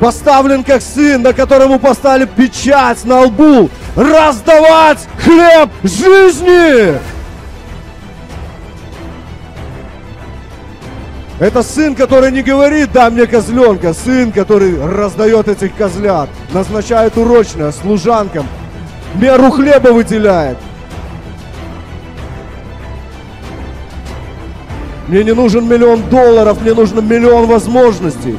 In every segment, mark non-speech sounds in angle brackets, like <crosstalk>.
поставлен как сын, на которому поставили печать на лбу, раздавать хлеб жизни. Это сын, который не говорит, дай мне козленка, сын, который раздает этих козлят, назначает урочное служанкам, меру хлеба выделяет. Мне не нужен миллион долларов, мне нужен миллион возможностей.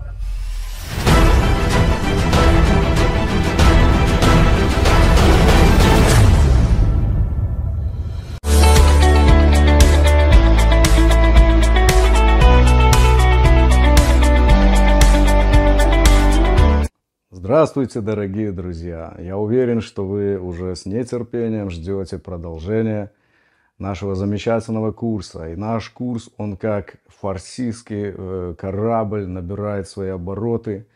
Здравствуйте, дорогие друзья! Я уверен, что вы уже с нетерпением ждете продолжения нашего замечательного курса. И наш курс, он как фарсийский э, корабль набирает свои обороты,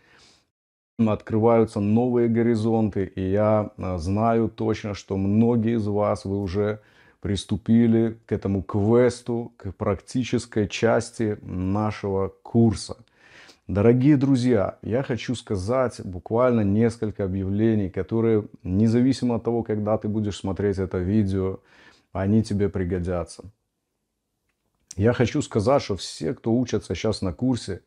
открываются новые горизонты. И я э, знаю точно, что многие из вас, вы уже приступили к этому квесту, к практической части нашего курса – Дорогие друзья, я хочу сказать буквально несколько объявлений, которые, независимо от того, когда ты будешь смотреть это видео, они тебе пригодятся. Я хочу сказать, что все, кто учатся сейчас на курсе,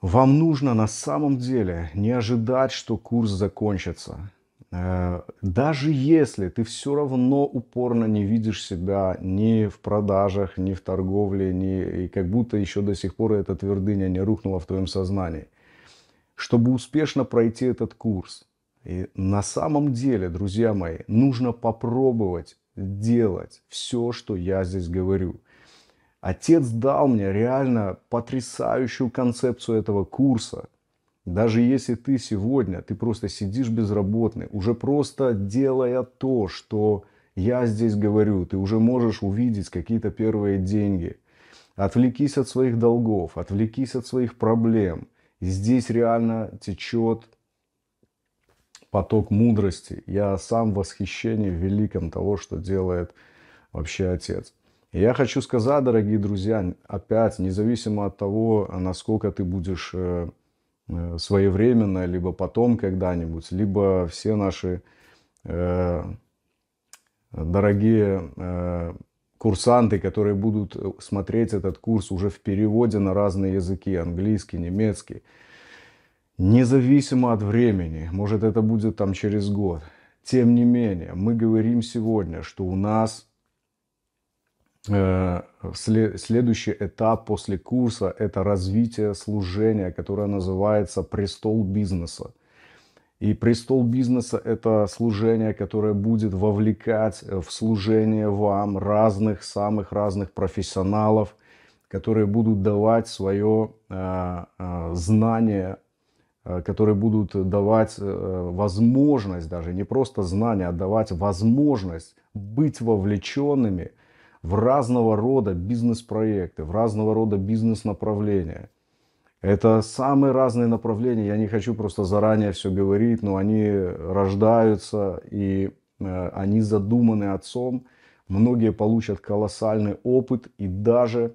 вам нужно на самом деле не ожидать, что курс закончится. Э, даже если ты все равно упорно не видишь себя ни в продажах, ни в торговле, ни, и как будто еще до сих пор эта твердыня не рухнула в твоем сознании, чтобы успешно пройти этот курс, и на самом деле, друзья мои, нужно попробовать делать все, что я здесь говорю. Отец дал мне реально потрясающую концепцию этого курса – даже если ты сегодня, ты просто сидишь безработный, уже просто делая то, что я здесь говорю, ты уже можешь увидеть какие-то первые деньги. Отвлекись от своих долгов, отвлекись от своих проблем. Здесь реально течет поток мудрости. Я сам в восхищении великом того, что делает вообще отец. я хочу сказать, дорогие друзья, опять, независимо от того, насколько ты будешь э, Э, своевременно, либо потом когда-нибудь, либо все наши э, дорогие э, курсанты, которые будут смотреть этот курс уже в переводе на разные языки, английский, немецкий, независимо от времени, может это будет там через год. Тем не менее, мы говорим сегодня, что у нас Э, следующий этап после курса – это развитие служения, которое называется «престол бизнеса». И престол бизнеса – это служение, которое будет вовлекать э, в служение вам разных, самых разных профессионалов, которые будут давать свое э, знание, которые будут давать возможность, даже не просто знание, а давать возможность быть вовлеченными – в разного рода бизнес-проекты, в разного рода бизнес-направления. Это самые разные направления. Я не хочу просто заранее все говорить, но они рождаются и э, они задуманы отцом. Многие получат колоссальный опыт и даже,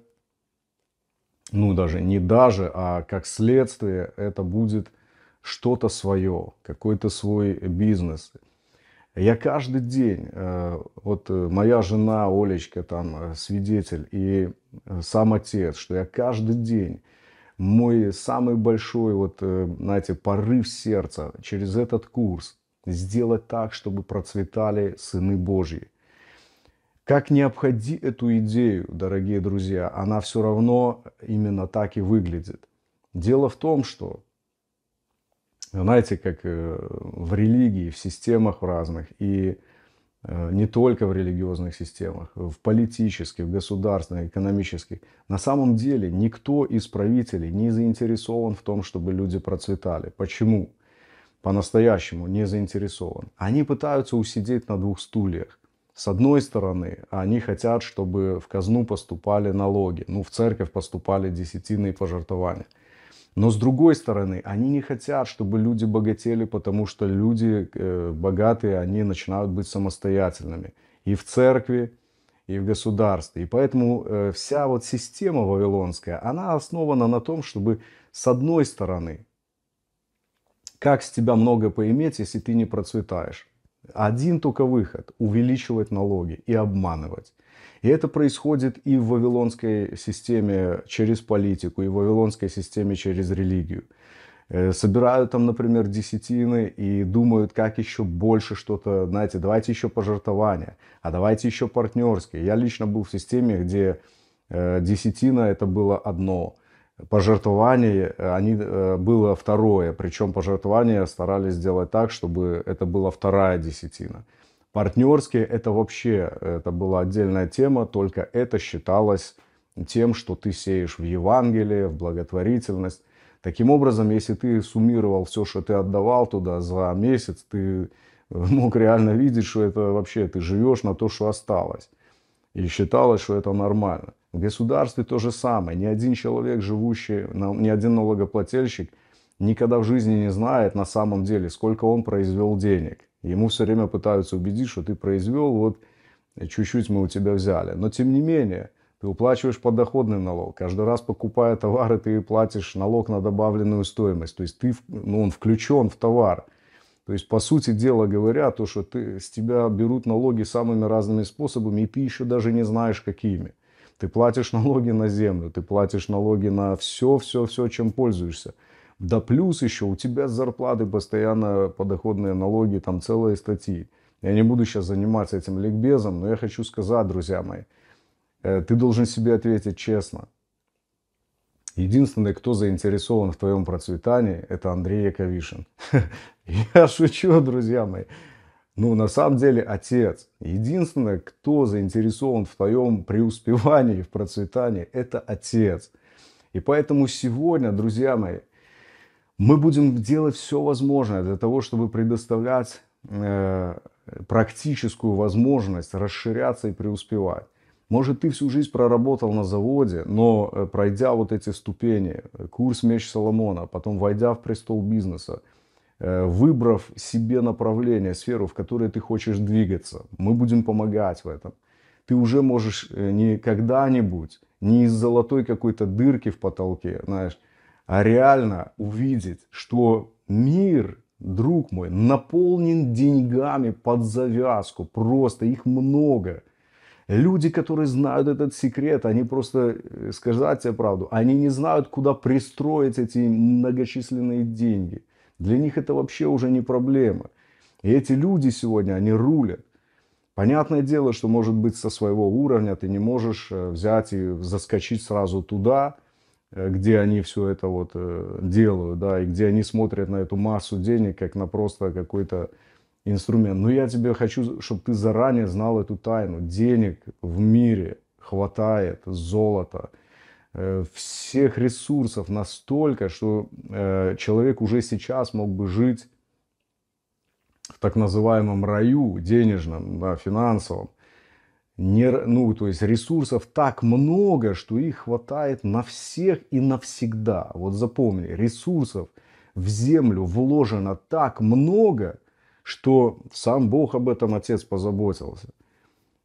ну даже не даже, а как следствие это будет что-то свое, какой-то свой бизнес – я каждый день, э, вот э, моя жена Олечка там э, свидетель и сам отец, что я каждый день мой самый большой вот, знаете, порыв сердца через этот курс сделать так, чтобы процветали сыны Божьи. Как не обходи эту идею, дорогие друзья, она все равно именно так и выглядит. Дело в том, что знаете, как э, в религии, в системах разных, и э, не только в религиозных системах, в политических, в государственных, экономических. На самом деле никто из правителей не заинтересован в том, чтобы люди процветали. Почему? По-настоящему не заинтересован. Они пытаются усидеть на двух стульях. С одной стороны, они хотят, чтобы в казну поступали налоги, ну, в церковь поступали десятины пожертвования – но с другой стороны, они не хотят, чтобы люди богатели, потому что люди э, богатые, они начинают быть самостоятельными. И в церкви, и в государстве. И поэтому э, вся вот система вавилонская, она основана на том, чтобы с одной стороны, как с тебя много поиметь, если ты не процветаешь? Один только выход – увеличивать налоги и обманывать. И это происходит и в вавилонской системе через политику, и в вавилонской системе через религию. Э, собирают там, например, десятины и думают, как еще больше что-то, знаете, давайте еще пожертвования, а давайте еще партнерские. Я лично был в системе, где э, десятина это было одно – пожертвований э, они, было второе. Причем пожертвования старались сделать так, чтобы это была вторая десятина. Партнерские это вообще, это была отдельная тема, только это считалось тем, что ты сеешь в Евангелие, в благотворительность. Таким образом, если ты суммировал все, что ты отдавал туда за месяц, ты <laughs> мог реально видеть, что это вообще ты живешь на то, что осталось. И считалось, что это нормально. В государстве то же самое. Ни один человек, живущий, ни один налогоплательщик никогда в жизни не знает на самом деле, сколько он произвел денег – Ему все время пытаются убедить, что ты произвел, вот чуть-чуть мы у тебя взяли. Но тем не менее, ты уплачиваешь подоходный налог. Каждый раз, покупая товары, ты платишь налог на добавленную стоимость. То есть ты, ну, он включен в товар. То есть, по сути дела говоря, то, что ты, с тебя берут налоги самыми разными способами, и ты еще даже не знаешь, какими. Ты платишь <laughs> налоги на землю, ты платишь налоги на все, все, все, чем пользуешься. Да плюс еще у тебя зарплаты постоянно, подоходные налоги, там целые статьи. Я не буду сейчас заниматься этим ликбезом, но я хочу сказать, друзья мои, э, ты должен себе ответить честно. Единственный, кто заинтересован в твоем процветании, это Андрей Яковишин. <laughs> Я шучу, друзья мои. Ну, на самом деле, отец. Единственное, кто заинтересован в твоем преуспевании, в процветании, это отец. И поэтому сегодня, друзья мои, мы будем делать все возможное для того, чтобы предоставлять э, практическую возможность расширяться и преуспевать. Может, ты всю жизнь проработал на заводе, но э, пройдя вот эти ступени, курс меч Соломона, а потом войдя в престол бизнеса, э, выбрав себе направление, сферу, в которой ты хочешь двигаться, мы будем помогать в этом. Ты уже можешь э, не когда-нибудь, не из золотой какой-то дырки в потолке, знаешь, а реально увидеть, что мир, друг мой, наполнен деньгами под завязку, просто их много. Люди, которые знают этот секрет, они просто, э, сказать тебе правду, они не знают, куда пристроить эти многочисленные деньги. Для них это вообще уже не проблема. И эти люди сегодня, они рулят. Понятное дело, что, может быть, со своего уровня ты не можешь э, взять и заскочить сразу туда – Э, где они все это вот э, делают, да, и где они смотрят на эту массу денег, как на просто какой-то инструмент. Но я тебе хочу, чтобы ты заранее знал эту тайну. Денег в мире хватает, золота, э, всех ресурсов настолько, что человек уже сейчас мог бы жить в так называемом раю денежном, да, финансовом, не, ну, то есть ресурсов так много, что их хватает на всех и навсегда. Вот запомни, ресурсов в землю вложено так много, что сам Бог об этом отец позаботился.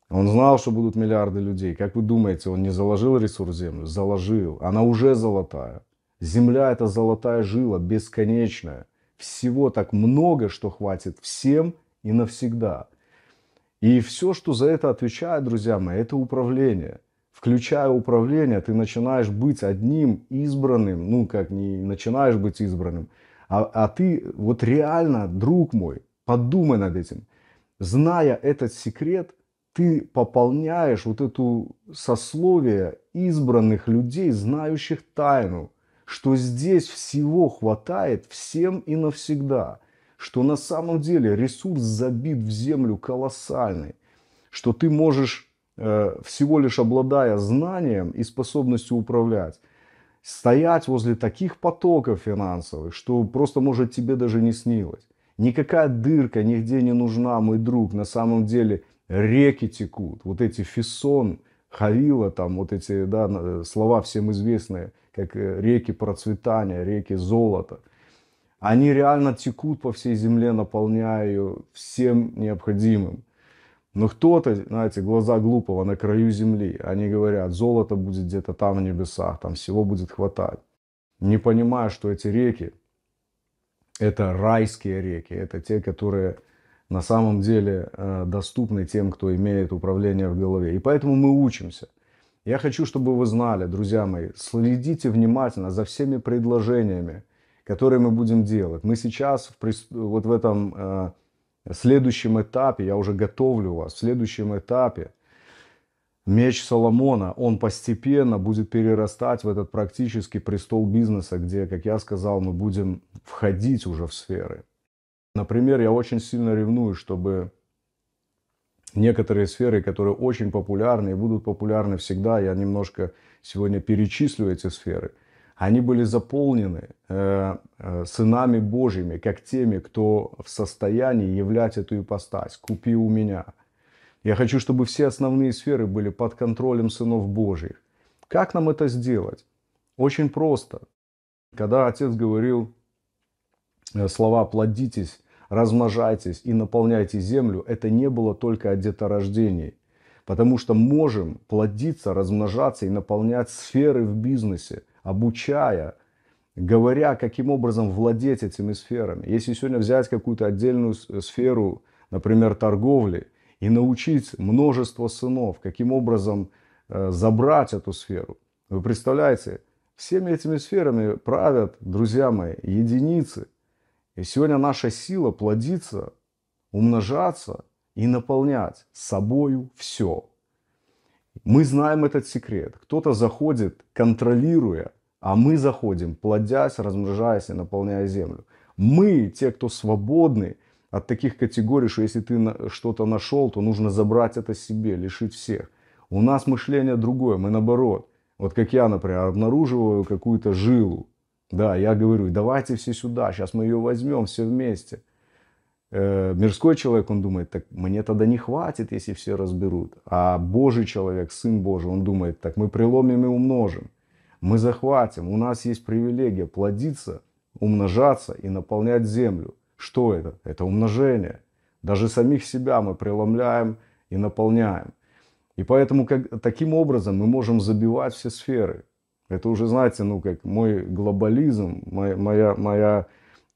Он знал, что будут миллиарды людей. Как вы думаете, он не заложил ресурс землю? Заложил. Она уже золотая. Земля это золотая жила, бесконечная. Всего так много, что хватит всем и навсегда. И все, что за это отвечает, друзья мои, это управление. Включая управление, ты начинаешь быть одним избранным, ну как не начинаешь быть избранным, а, а ты вот реально, друг мой, подумай над этим. Зная этот секрет, ты пополняешь вот эту сословие избранных людей, знающих тайну, что здесь всего хватает всем и навсегда – что на самом деле ресурс забит в землю колоссальный, что ты можешь, э, всего лишь обладая знанием и способностью управлять, стоять возле таких потоков финансовых, что просто может тебе даже не снилось. Никакая дырка нигде не нужна, мой друг. На самом деле реки текут. Вот эти фисон, хавила, там вот эти да, э, слова всем известные, как э, реки процветания, реки золота. Они реально текут по всей земле, наполняя ее всем необходимым. Но кто-то, знаете, глаза глупого на краю земли, они говорят, золото будет где-то там в небесах, там всего будет хватать. Не понимая, что эти реки, это райские реки, это те, которые на самом деле э, доступны тем, кто имеет управление в голове. И поэтому мы учимся. Я хочу, чтобы вы знали, друзья мои, следите внимательно за всеми предложениями, которые мы будем делать. Мы сейчас в, вот в этом э, следующем этапе, я уже готовлю вас, в следующем этапе меч Соломона, он постепенно будет перерастать в этот практически престол бизнеса, где, как я сказал, мы будем входить уже в сферы. Например, я очень сильно ревную, чтобы некоторые сферы, которые очень популярны и будут популярны всегда, я немножко сегодня перечислю эти сферы – они были заполнены э, э, сынами Божьими, как теми, кто в состоянии являть эту ипостась. Купи у меня. Я хочу, чтобы все основные сферы были под контролем сынов Божьих. Как нам это сделать? Очень просто. Когда отец говорил э, слова «плодитесь», «размножайтесь» и «наполняйте землю», это не было только о деторождении. Потому что можем плодиться, размножаться и наполнять сферы в бизнесе – обучая, говоря, каким образом владеть этими сферами. Если сегодня взять какую-то отдельную сферу, например, торговли, и научить множество сынов, каким образом э, забрать эту сферу. Вы представляете, всеми этими сферами правят, друзья мои, единицы. И сегодня наша сила плодиться, умножаться и наполнять собою все. Мы знаем этот секрет. Кто-то заходит, контролируя – а мы заходим, плодясь, размножаясь и наполняя землю. Мы, те, кто свободны от таких категорий, что если ты что-то нашел, то нужно забрать это себе, лишить всех. У нас мышление другое, мы наоборот. Вот как я, например, обнаруживаю какую-то жилу. Да, я говорю, давайте все сюда, сейчас мы ее возьмем все вместе. Э, мирской человек, он думает, так мне тогда не хватит, если все разберут. А Божий человек, Сын Божий, он думает, так мы приломим и умножим мы захватим, у нас есть привилегия плодиться, умножаться и наполнять землю. Что это? Это умножение. Даже самих себя мы преломляем и наполняем. И поэтому как, таким образом мы можем забивать все сферы. Это уже, знаете, ну как мой глобализм, моя, моя, моя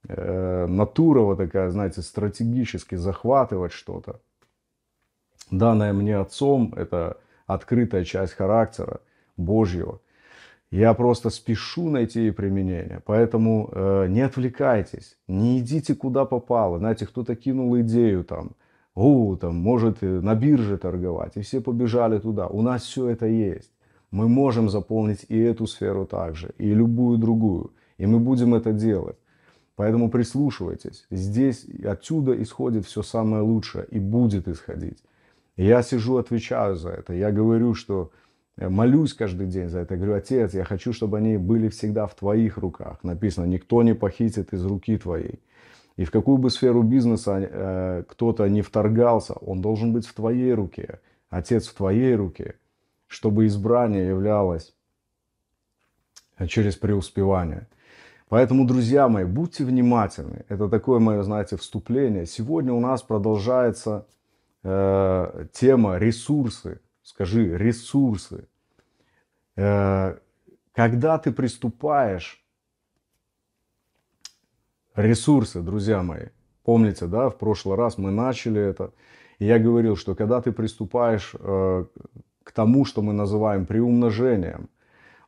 э, натура вот такая, знаете, стратегически захватывать что-то. Данное мне отцом, это открытая часть характера Божьего – я просто спешу найти применение. Поэтому э, не отвлекайтесь, не идите куда попало. Знаете, кто-то кинул идею там, о, там, может э, на бирже торговать, и все побежали туда. У нас все это есть. Мы можем заполнить и эту сферу также, и любую другую. И мы будем это делать. Поэтому прислушивайтесь. Здесь, отсюда исходит все самое лучшее и будет исходить. Я сижу, отвечаю за это. Я говорю, что молюсь каждый день за это. Я говорю, отец, я хочу, чтобы они были всегда в твоих руках. Написано, никто не похитит из руки твоей. И в какую бы сферу бизнеса э, кто-то не вторгался, он должен быть в твоей руке. Отец в твоей руке. Чтобы избрание являлось э, через преуспевание. Поэтому, друзья мои, будьте внимательны. Это такое мое, знаете, вступление. Сегодня у нас продолжается э, тема ресурсы скажи, ресурсы. Э, когда ты приступаешь, ресурсы, друзья мои, помните, да, в прошлый раз мы начали это, и я говорил, что когда ты приступаешь э, к тому, что мы называем приумножением,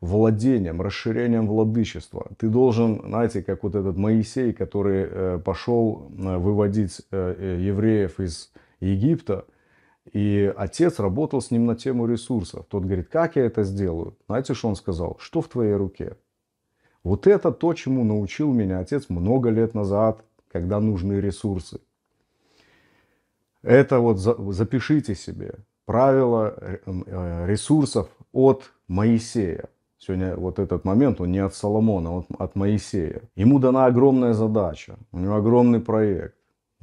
владением, расширением владычества. Ты должен, знаете, как вот этот Моисей, который э, пошел выводить евреев из Египта, и отец работал с ним на тему ресурсов. Тот говорит, как я это сделаю? Знаете, что он сказал? Что в твоей руке? Вот это то, чему научил меня отец много лет назад, когда нужны ресурсы. Это вот запишите себе правило э, э, ресурсов от Моисея. Сегодня вот этот момент, он не от Соломона, он от Моисея. Ему дана огромная задача, у него огромный проект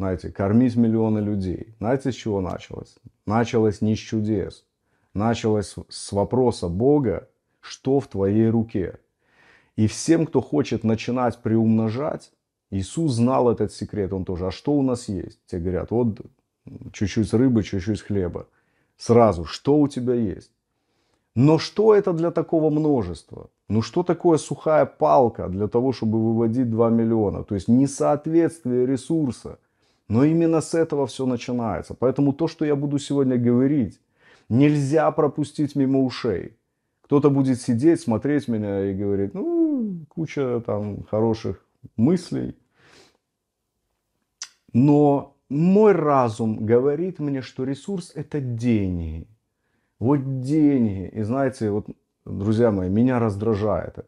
знаете, кормить миллионы людей. Знаете, с чего началось? Началось не с чудес. Началось с вопроса Бога, что в твоей руке. И всем, кто хочет начинать приумножать, Иисус знал этот секрет, он тоже, а что у нас есть? Те говорят, вот чуть-чуть рыбы, чуть-чуть хлеба. Сразу, что у тебя есть? Но что это для такого множества? Ну что такое сухая палка для того, чтобы выводить 2 миллиона? То есть несоответствие ресурса – но именно с этого все начинается. Поэтому то, что я буду сегодня говорить, нельзя пропустить мимо ушей. Кто-то будет сидеть, смотреть меня и говорить, ну, куча там хороших мыслей. Но мой разум говорит мне, что ресурс это деньги. Вот деньги. И знаете, вот, друзья мои, меня раздражает это.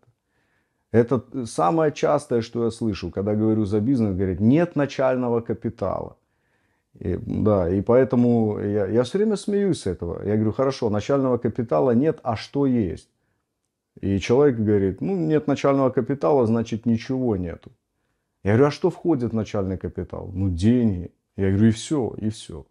Это самое частое, что я слышу, когда говорю за бизнес, говорят, нет начального капитала. И, да, и поэтому я, я все время смеюсь с этого. Я говорю, хорошо, начального капитала нет, а что есть? И человек говорит, ну нет начального капитала, значит ничего нету. Я говорю, а что входит в начальный капитал? Ну деньги. Я говорю, и все, и все.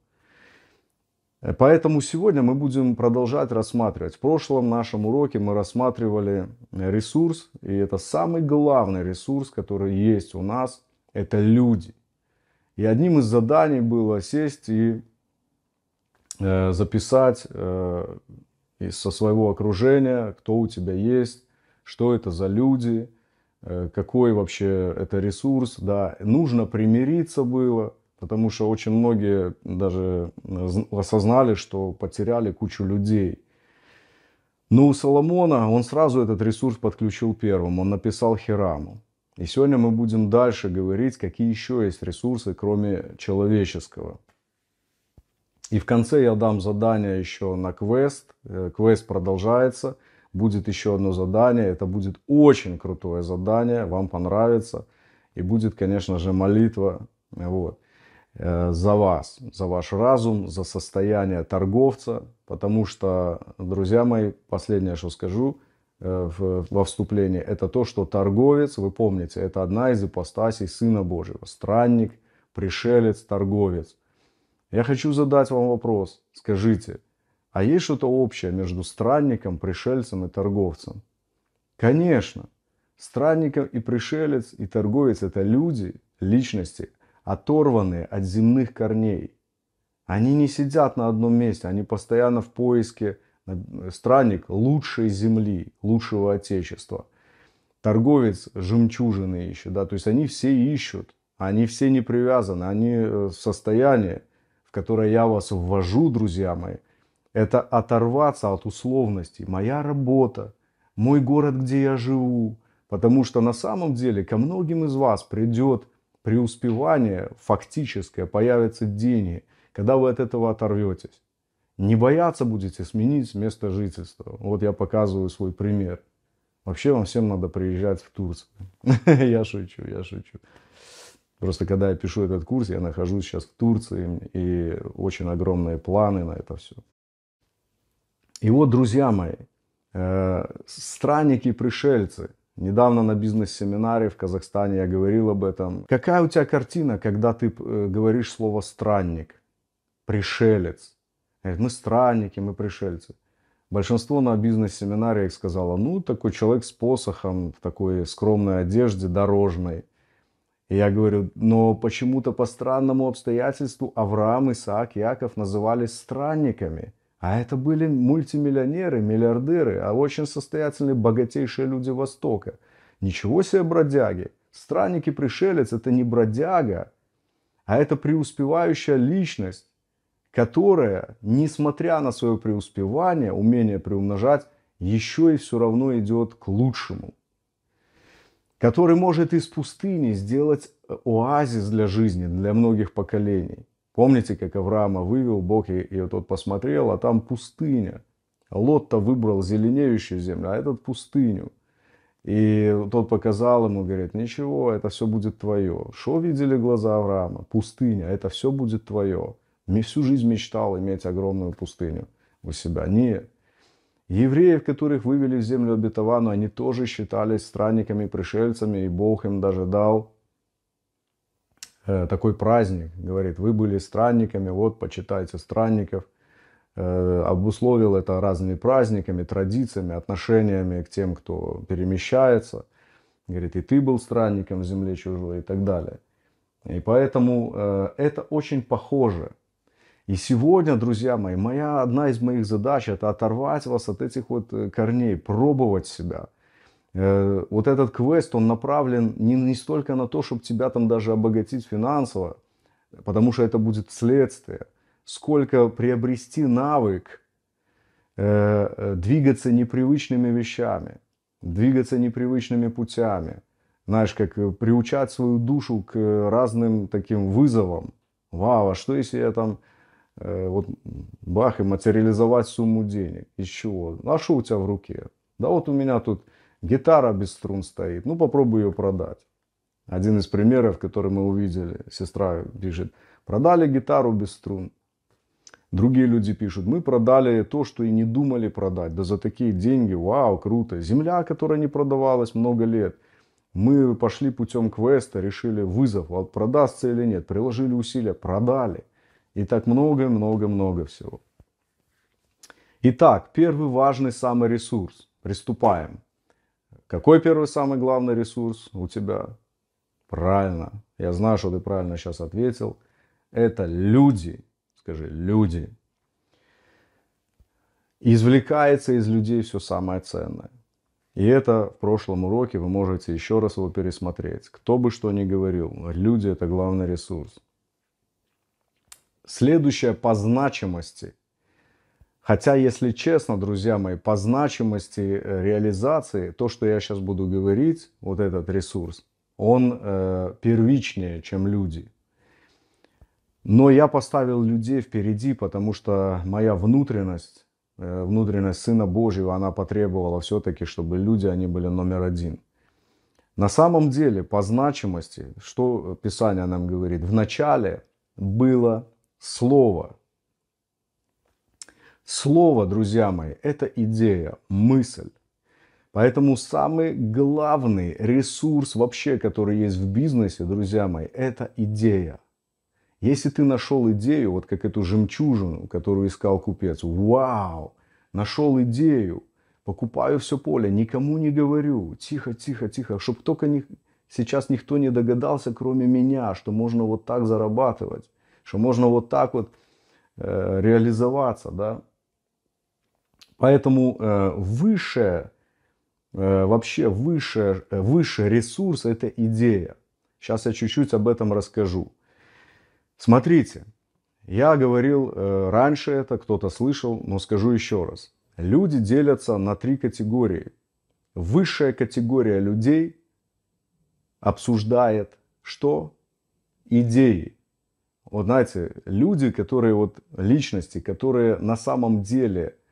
Поэтому сегодня мы будем продолжать рассматривать. В прошлом нашем уроке мы рассматривали ресурс, и это самый главный ресурс, который есть у нас, это люди. И одним из заданий было сесть и э, записать э, со своего окружения, кто у тебя есть, что это за люди, э, какой вообще это ресурс. Да, нужно примириться было – Потому что очень многие даже осознали, что потеряли кучу людей. Но ну, у Соломона он сразу этот ресурс подключил первым. Он написал Хираму. И сегодня мы будем дальше говорить, какие еще есть ресурсы, кроме человеческого. И в конце я дам задание еще на квест. Э, квест продолжается. Будет еще одно задание. Это будет очень крутое задание. Вам понравится. И будет, конечно же, молитва. Вот. Э, за вас, за ваш разум, за состояние торговца, потому что, друзья мои, последнее, что скажу э, во вступлении, это то, что торговец, вы помните, это одна из ипостасей Сына Божьего, странник, пришелец, торговец. Я хочу задать вам вопрос, скажите, а есть что-то общее между странником, пришельцем и торговцем? Конечно, странником и пришелец и торговец это люди, личности – оторваны от земных корней. Они не сидят на одном месте, они постоянно в поиске э, странник лучшей земли, лучшего отечества. Торговец жемчужины ищет, да, то есть они все ищут, они все не привязаны, они э, в состоянии, в которое я вас ввожу, друзья мои, это оторваться от условностей. Моя работа, мой город, где я живу. Потому что на самом деле ко многим из вас придет преуспевание фактическое, появятся деньги, когда вы от этого оторветесь. Не бояться будете сменить место жительства. Вот я показываю свой пример. Вообще вам всем надо приезжать в Турцию. <laughs> Я шучу, я шучу. Просто когда я пишу этот курс, я нахожусь сейчас в Турции, и очень огромные планы на это все. И вот, друзья мои, э, странники-пришельцы – Недавно на бизнес-семинаре в Казахстане я говорил об этом. Какая у тебя картина, когда ты э, говоришь слово «странник», «пришелец»? мы странники, мы пришельцы. Большинство на бизнес семинаре их сказало, ну, такой человек с посохом, в такой скромной одежде, дорожной. И я говорю, но почему-то по странному обстоятельству Авраам, Исаак, Яков назывались странниками – а это были мультимиллионеры, миллиардеры, а очень состоятельные, богатейшие люди Востока. Ничего себе бродяги. Странник и пришелец – это не бродяга, а это преуспевающая личность, которая, несмотря на свое преуспевание, умение приумножать, еще и все равно идет к лучшему. Который может из пустыни сделать э, оазис для жизни, для многих поколений. Помните, как Авраама вывел Бог, и, и тот посмотрел, а там пустыня. Лот-то выбрал зеленеющую землю, а этот пустыню. И тот показал ему, говорит, ничего, это все будет твое. Что видели глаза Авраама? Пустыня, это все будет твое. Мне всю жизнь мечтал иметь огромную пустыню у себя. Нет. Евреев, которых вывели в землю обетованную, они тоже считались странниками, пришельцами, и Бог им даже дал Э, такой праздник. Говорит, вы были странниками, вот, почитайте странников. Э, обусловил это разными праздниками, традициями, отношениями к тем, кто перемещается. Говорит, и ты был странником в земле чужой и так далее. И поэтому э, это очень похоже. И сегодня, друзья мои, моя, одна из моих задач – это оторвать вас от этих вот корней, пробовать себя – Э, вот этот квест, он направлен не, не столько на то, чтобы тебя там даже обогатить финансово, потому что это будет следствие, сколько приобрести навык э, э двигаться непривычными вещами, двигаться непривычными путями, знаешь, как э, приучать свою душу к разным таким вызовам. Вау, а что если я там э, вот бах и материализовать сумму денег? Из чего? А что у тебя в руке? Да вот у меня тут Гитара без струн стоит. Ну, попробуй ее продать. Один из примеров, который мы увидели, сестра пишет, продали гитару без струн. Другие люди пишут, мы продали то, что и не думали продать. Да за такие деньги, вау, круто. Земля, которая не продавалась много лет. Мы пошли путем квеста, решили вызов, вот продастся или нет. Приложили усилия, продали. И так много-много-много всего. Итак, первый важный самый ресурс. Приступаем. Какой первый самый главный ресурс у тебя? Правильно. Я знаю, что ты правильно сейчас ответил. Это люди. Скажи, люди. Извлекается из людей все самое ценное. И это в прошлом уроке вы можете еще раз его пересмотреть. Кто бы что ни говорил, люди это главный ресурс. Следующее по значимости – Хотя, если честно, друзья мои, по значимости э, реализации, то, что я сейчас буду говорить, вот этот ресурс, он э, первичнее, чем люди. Но я поставил людей впереди, потому что моя внутренность, э, внутренность Сына Божьего, она потребовала все-таки, чтобы люди, они были номер один. На самом деле, по значимости, что Писание нам говорит, в начале было Слово – Слово, друзья мои, это идея, мысль. Поэтому самый главный ресурс вообще, который есть в бизнесе, друзья мои, это идея. Если ты нашел идею, вот как эту жемчужину, которую искал купец, вау, нашел идею, покупаю все поле, никому не говорю, тихо, тихо, тихо, чтобы только не, сейчас никто не догадался, кроме меня, что можно вот так зарабатывать, что можно вот так вот э, реализоваться, да. Поэтому э, выше, э, вообще выше, э, выше ресурс – это идея. Сейчас я чуть-чуть об этом расскажу. Смотрите, я говорил э, раньше это, кто-то слышал, но скажу еще раз. Люди делятся на три категории. Высшая категория людей обсуждает что? Идеи. Вот знаете, люди, которые вот личности, которые на самом деле –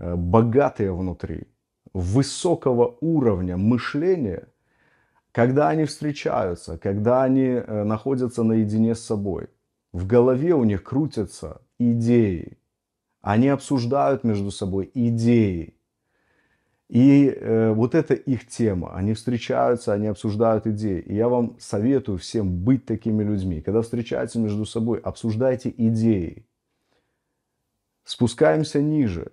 Э, богатые внутри, высокого уровня мышления, когда они встречаются, когда они э, находятся наедине с собой, в голове у них крутятся идеи, они обсуждают между собой идеи. И э, вот это их тема. Они встречаются, они обсуждают идеи. И я вам советую всем быть такими людьми. Когда встречаются между собой, обсуждайте идеи. Спускаемся ниже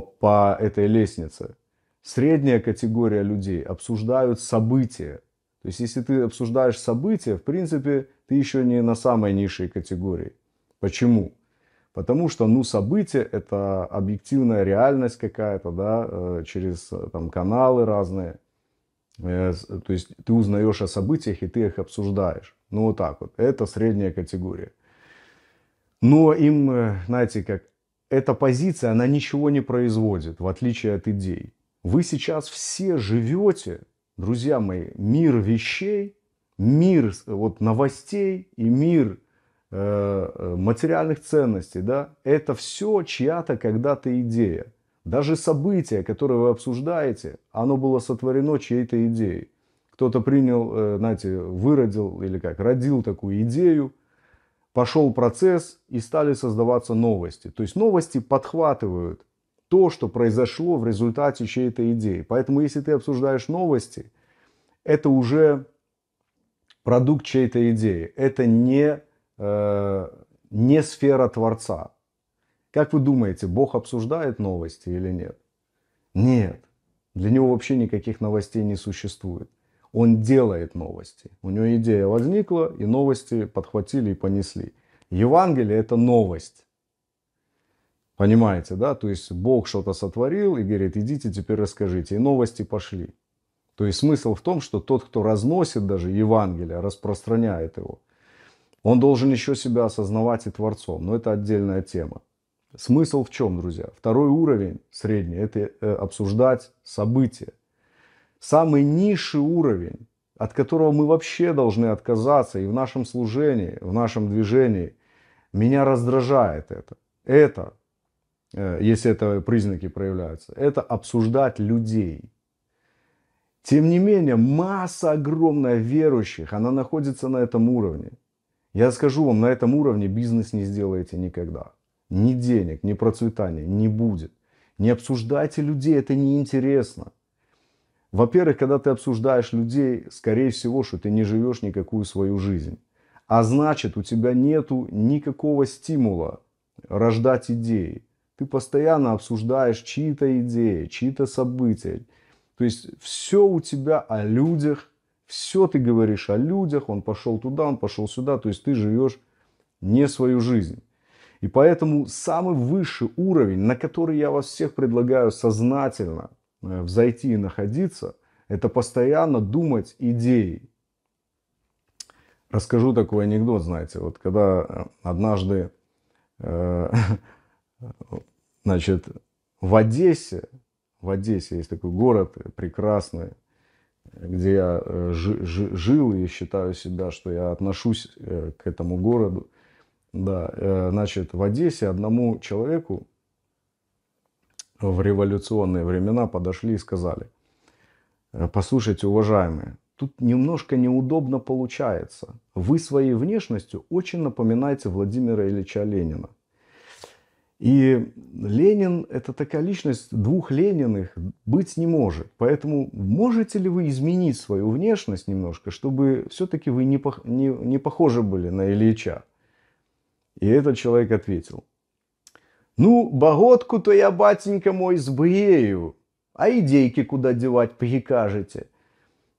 по, по этой лестнице. Средняя категория людей обсуждают события. То есть, если ты обсуждаешь события, в принципе, ты еще не на самой низшей категории. Почему? Потому что, ну, события – это объективная реальность какая-то, да, э, через э, там каналы разные. Э, то есть, ты узнаешь о событиях, и ты их обсуждаешь. Ну, вот так вот. Это средняя категория. Но им, знаете, как эта позиция, она ничего не производит, в отличие от идей. Вы сейчас все живете, друзья мои, мир вещей, мир вот, новостей и мир э, э материальных ценностей. Да? Это все чья-то когда-то идея. Даже событие, которое вы обсуждаете, оно было сотворено чьей-то идеей. Кто-то принял, э, знаете, выродил или как, родил такую идею – пошел процесс и стали создаваться новости. То есть новости подхватывают то, что произошло в результате чьей-то идеи. Поэтому если ты обсуждаешь новости, это уже продукт чьей-то идеи. Это не, э, не сфера Творца. Как вы думаете, Бог обсуждает новости или нет? Нет. Для него вообще никаких новостей не существует. Он делает новости. У него идея возникла, и новости подхватили и понесли. Евангелие – это новость. Понимаете, да? То есть Бог что-то сотворил и говорит, идите теперь расскажите. И новости пошли. То есть смысл в том, что тот, кто разносит даже Евангелие, распространяет его, он должен еще себя осознавать и Творцом. Но это отдельная тема. Смысл в чем, друзья? Второй уровень средний – это э, обсуждать события самый низший уровень, от которого мы вообще должны отказаться и в нашем служении, в нашем движении. Меня раздражает это. Это, э, если это признаки проявляются, это обсуждать людей. Тем не менее, масса огромная верующих, она находится на этом уровне. Я скажу вам, на этом уровне бизнес не сделаете никогда. Ни денег, ни процветания не будет. Не обсуждайте людей, это неинтересно. Во-первых, когда ты обсуждаешь людей, скорее всего, что ты не живешь никакую свою жизнь. А значит, у тебя нету никакого стимула рождать идеи. Ты постоянно обсуждаешь чьи-то идеи, чьи-то события. То есть все у тебя о людях, все ты говоришь о людях, он пошел туда, он пошел сюда, то есть ты живешь не свою жизнь. И поэтому самый высший уровень, на который я вас всех предлагаю сознательно – Э, взойти и находиться, это постоянно думать идеей. Расскажу такой анекдот, знаете, вот когда э, однажды, э, <laughs> значит, в Одессе, в Одессе есть такой город прекрасный, где я ж, э, ж, жил и считаю себя, что я отношусь к этому городу. Да, значит, в Одессе одному человеку в революционные времена подошли и сказали, «Э, послушайте, уважаемые, тут немножко неудобно получается. Вы своей внешностью очень напоминаете Владимира Ильича Ленина. И Ленин – это такая личность двух Лениных быть не может. Поэтому можете ли вы изменить свою внешность немножко, чтобы все-таки вы не, пох- не, не похожи были на Ильича? И этот человек ответил – ну, богодку-то я, батенька мой, сбрею, а идейки куда девать прикажете.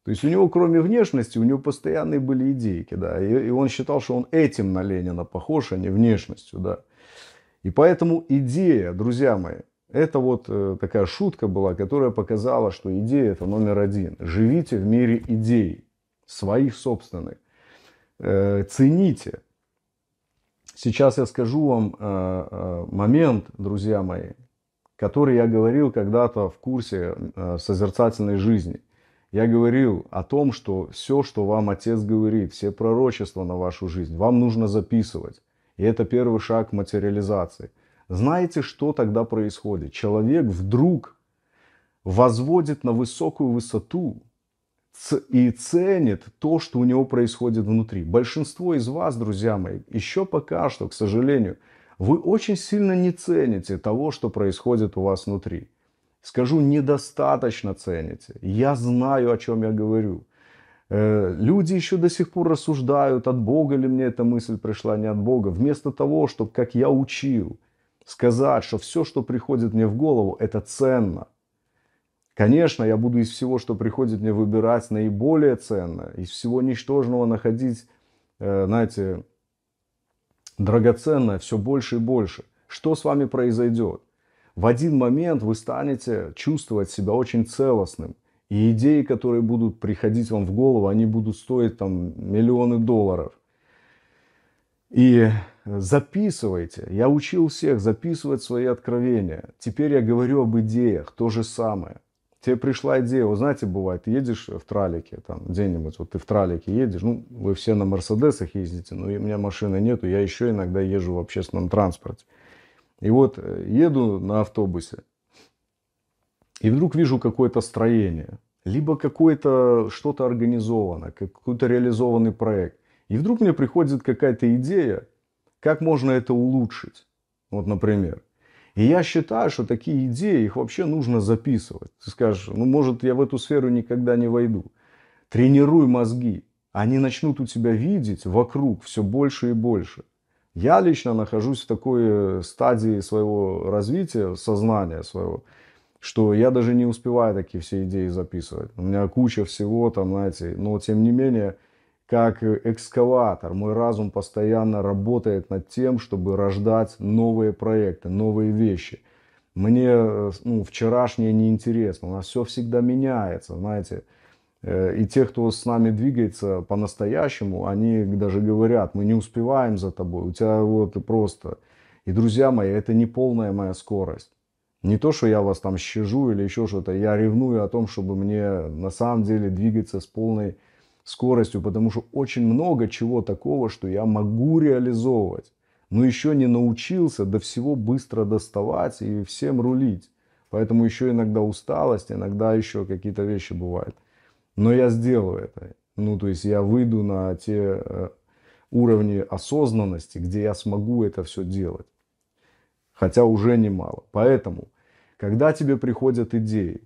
То есть у него, кроме внешности, у него постоянные были идейки, да. И, и он считал, что он этим на Ленина похож, а не внешностью, да. И поэтому идея, друзья мои, это вот э, такая шутка была, которая показала, что идея это номер один. Живите в мире идей, своих собственных. Э, цените, Сейчас я скажу вам э, э, момент, друзья мои, который я говорил когда-то в курсе э, созерцательной жизни. Я говорил о том, что все, что вам Отец говорит, все пророчества на вашу жизнь, вам нужно записывать. И это первый шаг материализации. Знаете, что тогда происходит? Человек вдруг возводит на высокую высоту и ценит то, что у него происходит внутри. Большинство из вас, друзья мои, еще пока что, к сожалению, вы очень сильно не цените того, что происходит у вас внутри. Скажу, недостаточно цените. Я знаю, о чем я говорю. Э, люди еще до сих пор рассуждают, от Бога ли мне эта мысль пришла, не от Бога. Вместо того, чтобы, как я учил, сказать, что все, что приходит мне в голову, это ценно – Конечно, я буду из всего, что приходит мне выбирать наиболее ценно, из всего ничтожного находить, э, знаете, драгоценное все больше и больше. Что с вами произойдет? В один момент вы станете чувствовать себя очень целостным. И идеи, которые будут приходить вам в голову, они будут стоить там миллионы долларов. И записывайте. Я учил всех записывать свои откровения. Теперь я говорю об идеях. То же самое тебе пришла идея, вы знаете, бывает, ты едешь в тралике, там, где-нибудь, вот ты в тралике едешь, ну, вы все на Мерседесах ездите, но у меня машины нету, я еще иногда езжу в общественном транспорте. И вот э, еду на автобусе, и вдруг вижу какое-то строение, либо какое-то что-то организовано, какой-то реализованный проект. И вдруг мне приходит какая-то идея, как можно это улучшить. Вот, например. И я считаю, что такие идеи, их вообще нужно записывать. Ты скажешь, ну, может, я в эту сферу никогда не войду. Тренируй мозги. Они начнут у тебя видеть вокруг все больше и больше. Я лично нахожусь в такой э, стадии своего развития, сознания своего, что я даже не успеваю такие все идеи записывать. У меня куча всего там, знаете, но тем не менее как э, экскаватор. Мой разум постоянно работает над тем, чтобы рождать новые проекты, новые вещи. Мне э, ну, вчерашнее неинтересно, у нас все всегда меняется, знаете. Э, и те, кто с нами двигается по-настоящему, они даже говорят, мы не успеваем за тобой, у тебя вот просто. И, друзья мои, это не полная моя скорость. Не то, что я вас там щежу или еще что-то, я ревную о том, чтобы мне на самом деле двигаться с полной скоростью, потому что очень много чего такого, что я могу реализовывать, но еще не научился до всего быстро доставать и всем рулить. Поэтому еще иногда усталость, иногда еще какие-то вещи бывают. Но я сделаю это. Ну, то есть я выйду на те э, уровни осознанности, где я смогу это все делать. Хотя уже немало. Поэтому, когда тебе приходят идеи,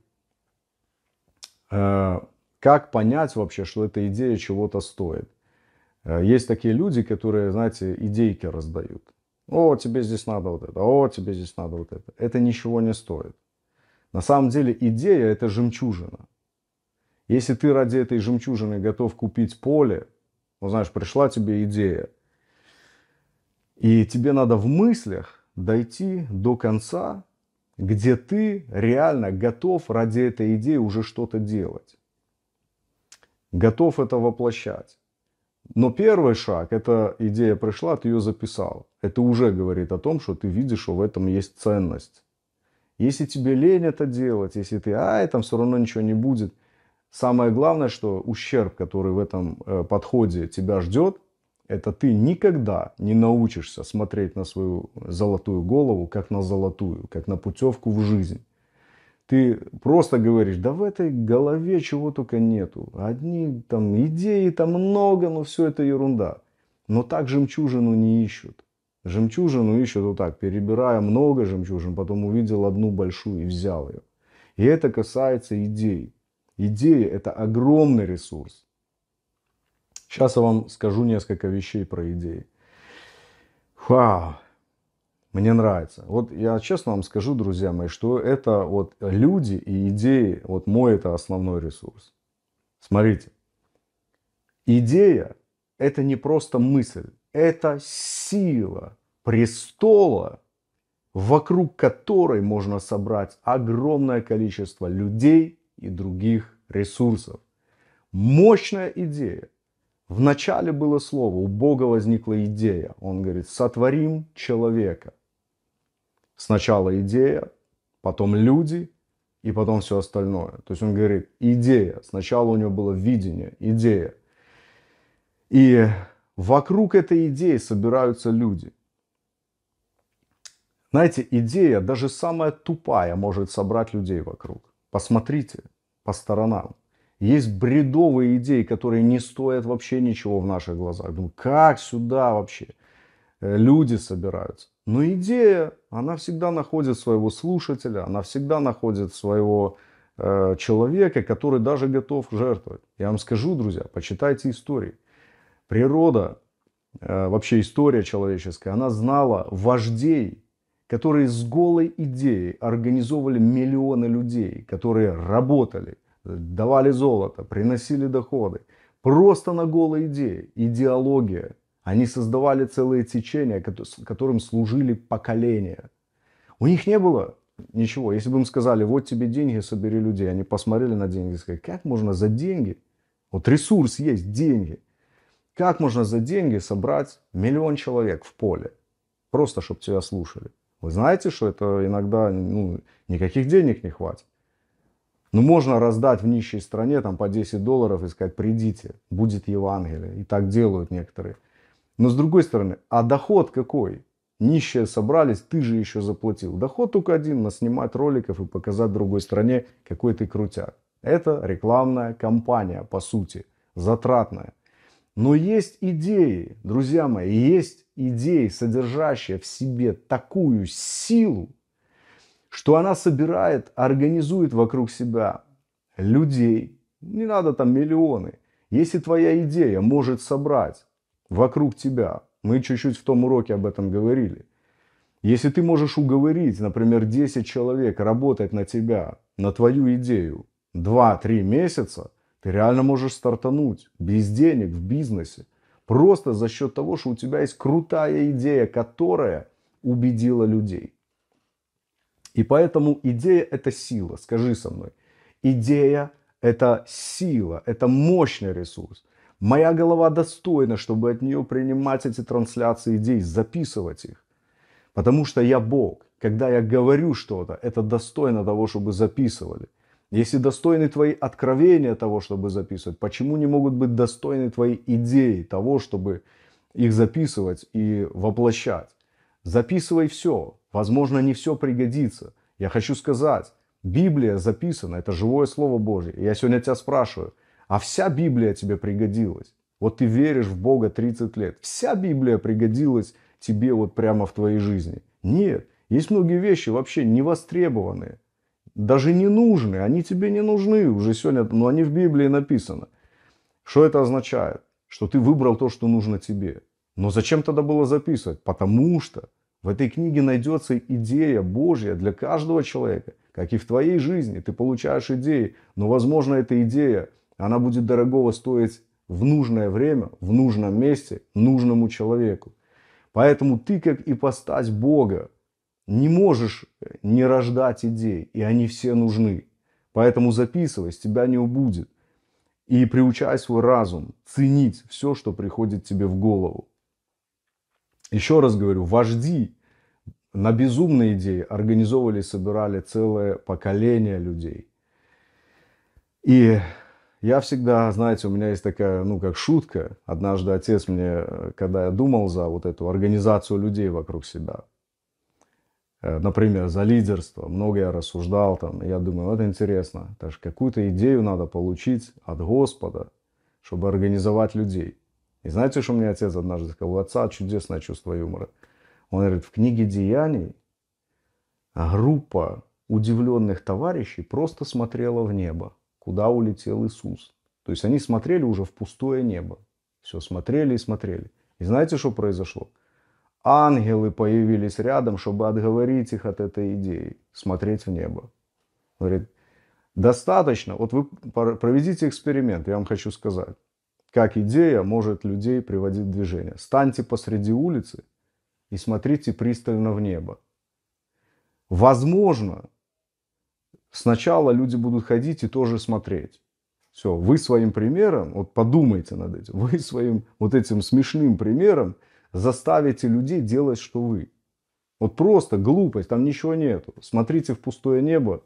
э, как понять вообще, что эта идея чего-то стоит? Э, есть такие люди, которые, знаете, идейки раздают. О, тебе здесь надо вот это, о, тебе здесь надо вот это. Это ничего не стоит. На самом деле идея – это жемчужина. Если ты ради этой жемчужины готов купить поле, ну, знаешь, пришла тебе идея, и тебе надо в мыслях дойти до конца, где ты реально готов ради этой идеи уже что-то делать готов это воплощать. Но первый шаг, эта идея пришла, ты ее записал. Это уже говорит о том, что ты видишь, что в этом есть ценность. Если тебе лень это делать, если ты, ай, там все равно ничего не будет. Самое главное, что ущерб, который в этом э, подходе тебя ждет, это ты никогда не научишься смотреть на свою золотую голову как на золотую, как на путевку в жизнь ты просто говоришь, да в этой голове чего только нету. Одни там идеи, там много, но все это ерунда. Но так жемчужину не ищут. Жемчужину ищут вот так, перебирая много жемчужин, потом увидел одну большую и взял ее. И это касается идей. Идеи – это огромный ресурс. Сейчас я вам скажу несколько вещей про идеи. Вау! Мне нравится. Вот я честно вам скажу, друзья мои, что это вот люди и идеи, вот мой это основной ресурс. Смотрите, идея – это не просто мысль, это сила престола, вокруг которой можно собрать огромное количество людей и других ресурсов. Мощная идея. Вначале было слово, у Бога возникла идея. Он говорит, сотворим человека. Сначала идея, потом люди и потом все остальное. То есть он говорит, идея. Сначала у него было видение, идея. И вокруг этой идеи собираются люди. Знаете, идея, даже самая тупая, может собрать людей вокруг. Посмотрите по сторонам. Есть бредовые идеи, которые не стоят вообще ничего в наших глазах. Думаю, как сюда вообще? Э, люди собираются. Но идея, она всегда находит своего слушателя, она всегда находит своего э, человека, который даже готов жертвовать. Я вам скажу, друзья, почитайте истории. Природа, э, вообще история человеческая, она знала вождей, которые с голой идеей организовывали миллионы людей, которые работали, давали золото, приносили доходы. Просто на голой идее, идеология, они создавали целые течения, которым служили поколения. У них не было ничего. Если бы им сказали, вот тебе деньги, собери людей, они посмотрели на деньги и сказали, как можно за деньги, вот ресурс есть, деньги, как можно за деньги собрать миллион человек в поле, просто чтобы тебя слушали. Вы знаете, что это иногда ну, никаких денег не хватит. Ну, можно раздать в нищей стране там по 10 долларов и сказать, придите, будет Евангелие. И так делают некоторые. Но с другой стороны, а доход какой? Нищие собрались, ты же еще заплатил. Доход только один, наснимать роликов и показать другой стране, какой ты крутяк. Это рекламная кампания, по сути, затратная. Но есть идеи, друзья мои, есть идеи, содержащие в себе такую силу, что она собирает, организует вокруг себя людей. Не надо там миллионы. Если твоя идея может собрать вокруг тебя. Мы чуть-чуть в том уроке об этом говорили. Если ты можешь уговорить, например, 10 человек работать на тебя, на твою идею 2-3 месяца, ты реально можешь стартануть без денег в бизнесе. Просто за счет того, что у тебя есть крутая идея, которая убедила людей. И поэтому идея – это сила. Скажи со мной. Идея – это сила, это мощный ресурс. Моя голова достойна, чтобы от нее принимать эти трансляции идей, записывать их. Потому что я Бог. Когда я говорю что-то, это достойно того, чтобы записывали. Если достойны твои откровения того, чтобы записывать, почему не могут быть достойны твои идеи того, чтобы их записывать и воплощать? Записывай все. Возможно, не все пригодится. Я хочу сказать, Библия записана, это живое Слово Божье. И я сегодня тебя спрашиваю – а вся Библия тебе пригодилась. Вот ты веришь в Бога 30 лет. Вся Библия пригодилась тебе вот прямо в твоей жизни. Нет, есть многие вещи вообще невостребованные, даже не нужны, они тебе не нужны уже сегодня, но они в Библии написаны. Что это означает? Что ты выбрал то, что нужно тебе. Но зачем тогда было записывать? Потому что в этой книге найдется идея Божья для каждого человека, как и в твоей жизни. Ты получаешь идеи, но, возможно, эта идея – она будет дорогого стоить в нужное время, в нужном месте, нужному человеку. Поэтому ты, как ипостась Бога, не можешь э, не рождать идей, и они все нужны. Поэтому записывай, с тебя не убудет. И приучай свой разум ценить все, что приходит тебе в голову. Еще раз говорю, вожди на безумные идеи организовывали, собирали целое поколение людей. И я всегда, знаете, у меня есть такая, ну, как шутка. Однажды отец мне, э, когда я думал за вот эту организацию людей вокруг себя, э, например, за лидерство, много я рассуждал там, я думаю, вот интересно, это же какую-то идею надо получить от Господа, чтобы организовать людей. И знаете, что мне отец однажды сказал? У отца чудесное чувство юмора. Он говорит, в книге «Деяний» группа удивленных товарищей просто смотрела в небо куда улетел Иисус. То есть они смотрели уже в пустое небо. Все, смотрели и смотрели. И знаете, что произошло? Ангелы появились рядом, чтобы отговорить их от этой идеи. Смотреть в небо. Говорит, достаточно, вот вы проведите эксперимент, я вам хочу сказать. Как идея может людей приводить в движение. Станьте посреди улицы и смотрите пристально в небо. Возможно, сначала люди будут ходить и тоже смотреть. Все, вы своим примером, вот подумайте над этим, вы своим вот этим смешным примером заставите людей делать, что вы. Вот просто глупость, там ничего нету. Смотрите в пустое небо,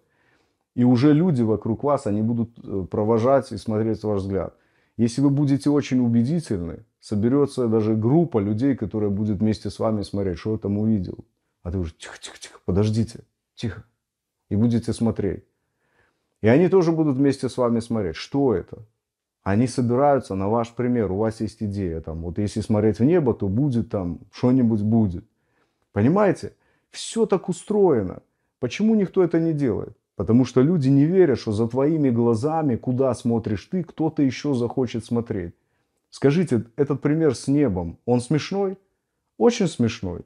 и уже люди вокруг вас, они будут э, провожать и смотреть ваш взгляд. Если вы будете очень убедительны, соберется даже группа людей, которая будет вместе с вами смотреть, что я там увидел. А ты уже тихо-тихо-тихо, подождите, тихо и будете смотреть. И они тоже будут вместе с вами смотреть, что это. Они собираются на ваш пример, у вас есть идея, там, вот если смотреть в небо, то будет там, что-нибудь будет. Понимаете? Все так устроено. Почему никто это не делает? Потому что люди не верят, что за твоими глазами, куда смотришь ты, кто-то еще захочет смотреть. Скажите, этот пример с небом, он смешной? Очень смешной.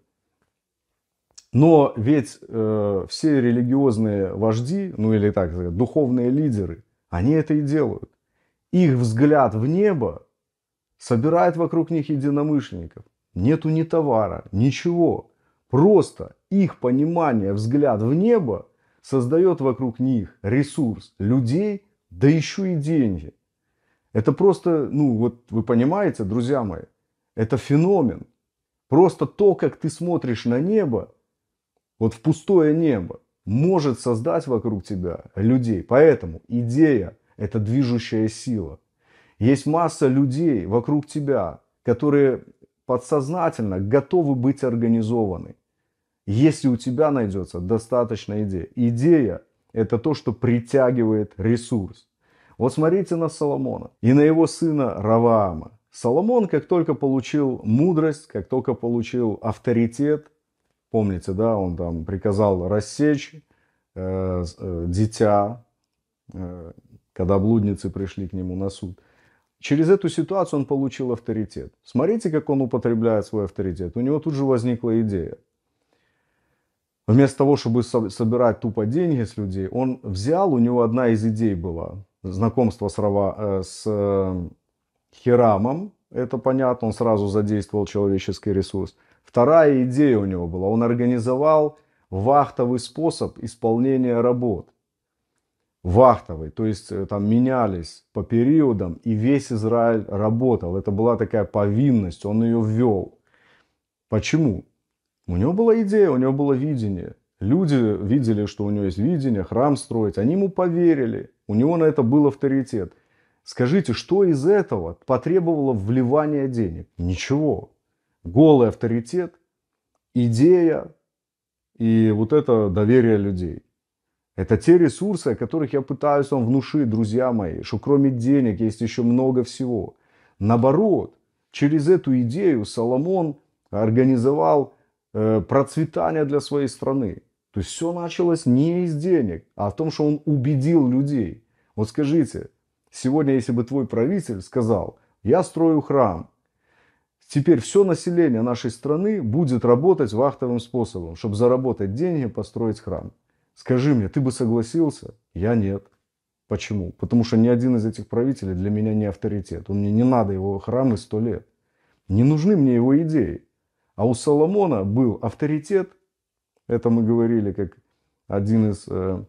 Но ведь э, все религиозные вожди, ну или так сказать, духовные лидеры, они это и делают. Их взгляд в небо собирает вокруг них единомышленников. Нету ни товара, ничего. Просто их понимание, взгляд в небо создает вокруг них ресурс людей, да еще и деньги. Это просто, ну вот вы понимаете, друзья мои, это феномен. Просто то, как ты смотришь на небо, вот в пустое небо, может создать вокруг тебя людей. Поэтому идея – это движущая сила. Есть масса людей вокруг тебя, которые подсознательно готовы быть организованы. Если у тебя найдется достаточно идея. Идея – это то, что притягивает ресурс. Вот смотрите на Соломона и на его сына Раваама. Соломон, как только получил мудрость, как только получил авторитет – Помните, да, он там приказал рассечь э, э, дитя, э, когда блудницы пришли к нему на суд. Через эту ситуацию он получил авторитет. Смотрите, как он употребляет свой авторитет. У него тут же возникла идея. Вместо того, чтобы собирать тупо деньги с людей, он взял, у него одна из идей была. Знакомство с, Рава, э, с э, Хирамом, это понятно, он сразу задействовал человеческий ресурс – Вторая идея у него была. Он организовал вахтовый способ исполнения работ. Вахтовый, то есть э, там менялись по периодам, и весь Израиль работал. Это была такая повинность, он ее ввел. Почему? У него была идея, у него было видение. Люди видели, что у него есть видение, храм строить. Они ему поверили. У него на это был авторитет. Скажите, что из этого потребовало вливания денег? Ничего голый авторитет, идея и вот это доверие людей. Это те ресурсы, о которых я пытаюсь вам внушить, друзья мои, что кроме денег есть еще много всего. Наоборот, через эту идею Соломон организовал э, процветание для своей страны. То есть все началось не из денег, а в том, что он убедил людей. Вот скажите, сегодня если бы твой правитель сказал, я строю храм, Теперь все население нашей страны будет работать вахтовым способом, чтобы заработать деньги, построить храм. Скажи мне, ты бы согласился? Я нет. Почему? Потому что ни один из этих правителей для меня не авторитет. Он мне не надо его храмы сто лет. Не нужны мне его идеи. А у Соломона был авторитет. Это мы говорили как один из э,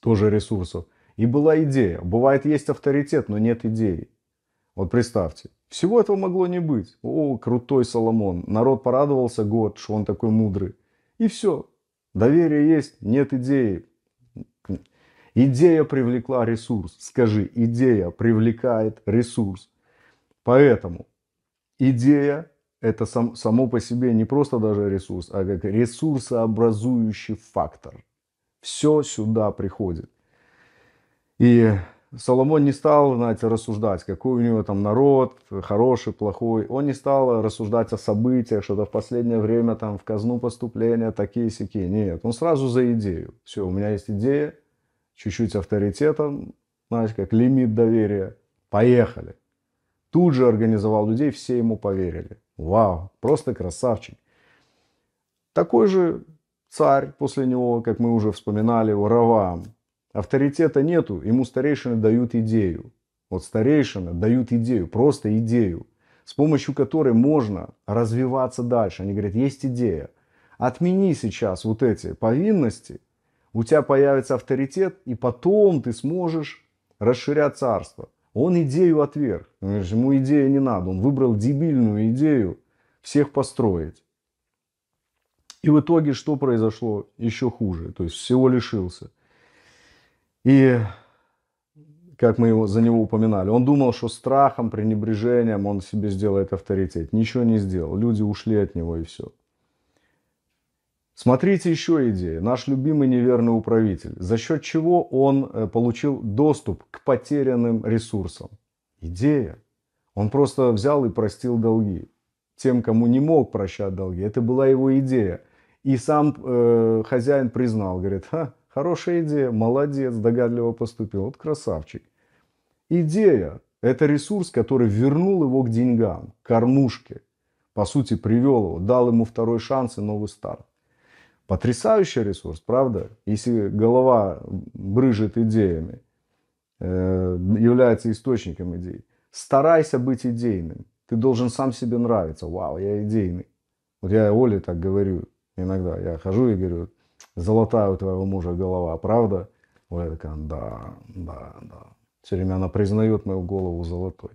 тоже ресурсов. И была идея. Бывает есть авторитет, но нет идеи. Вот представьте, всего этого могло не быть. О, крутой Соломон, народ порадовался год, что он такой мудрый. И все. Доверие есть, нет идеи. Идея привлекла ресурс. Скажи, идея привлекает ресурс. Поэтому идея это сам, само по себе не просто даже ресурс, а как ресурсообразующий фактор. Все сюда приходит. И Соломон не стал, знаете, рассуждать, какой у него там народ, хороший, плохой. Он не стал рассуждать о событиях, что-то в последнее время там в казну поступления, такие сики. Нет, он сразу за идею. Все, у меня есть идея, чуть-чуть авторитета, знаете, как лимит доверия. Поехали. Тут же организовал людей, все ему поверили. Вау, просто красавчик. Такой же царь после него, как мы уже вспоминали, Уравам Авторитета нету, ему старейшины дают идею. Вот старейшины дают идею, просто идею, с помощью которой можно развиваться дальше. Они говорят, есть идея. Отмени сейчас вот эти повинности, у тебя появится авторитет, и потом ты сможешь расширять царство. Он идею отверг. Ему идея не надо. Он выбрал дебильную идею всех построить. И в итоге что произошло еще хуже? То есть всего лишился – и как мы его, за него упоминали. Он думал, что страхом, пренебрежением он себе сделает авторитет. Ничего не сделал. Люди ушли от него и все. Смотрите еще идеи. Наш любимый неверный управитель. За счет чего он э, получил доступ к потерянным ресурсам? Идея. Он просто взял и простил долги. Тем, кому не мог прощать долги. Это была его идея. И сам э, хозяин признал, говорит, Ха, Хорошая идея, молодец, догадливо поступил, вот красавчик. Идея – это ресурс, который вернул его к деньгам, к кормушке. По сути, привел его, дал ему второй шанс и новый старт. Потрясающий ресурс, правда? Если голова брыжет идеями, э, является источником идей. Старайся быть идейным. Ты должен сам себе нравиться. Вау, я идейный. Вот я Оле так говорю иногда. Я хожу и говорю, золотая у твоего мужа голова, правда? Вот я такая, да, да, да. Все время она признает мою голову золотой.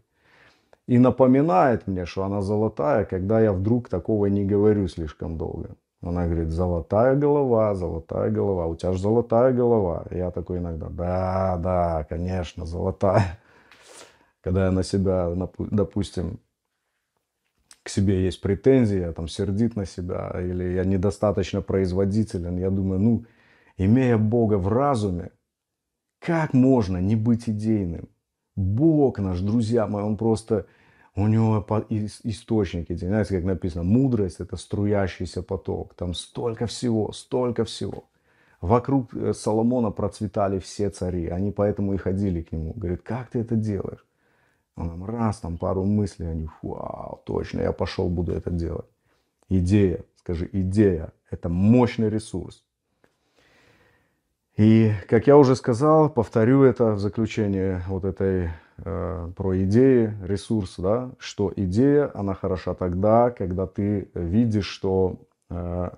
И напоминает мне, что она золотая, когда я вдруг такого не говорю слишком долго. Она говорит, золотая голова, золотая голова, у тебя же золотая голова. я такой иногда, да, да, конечно, золотая. Когда я на себя, допустим, к себе есть претензии, я там сердит на себя, или я недостаточно производителен. Я думаю, ну, имея Бога в разуме, как можно не быть идейным? Бог наш, друзья мои, он просто, у него источник идеи. Знаете, как написано, мудрость – это струящийся поток. Там столько всего, столько всего. Вокруг э, Соломона процветали все цари, они поэтому и ходили к нему. Говорит, как ты это делаешь? Ну, раз, там пару мыслей, они, вау, точно, я пошел, буду это делать. Идея, скажи, идея, это мощный ресурс. И, как я уже сказал, повторю это в заключение вот этой э, про идеи, ресурс, да, что идея, она хороша тогда, когда ты видишь, что э,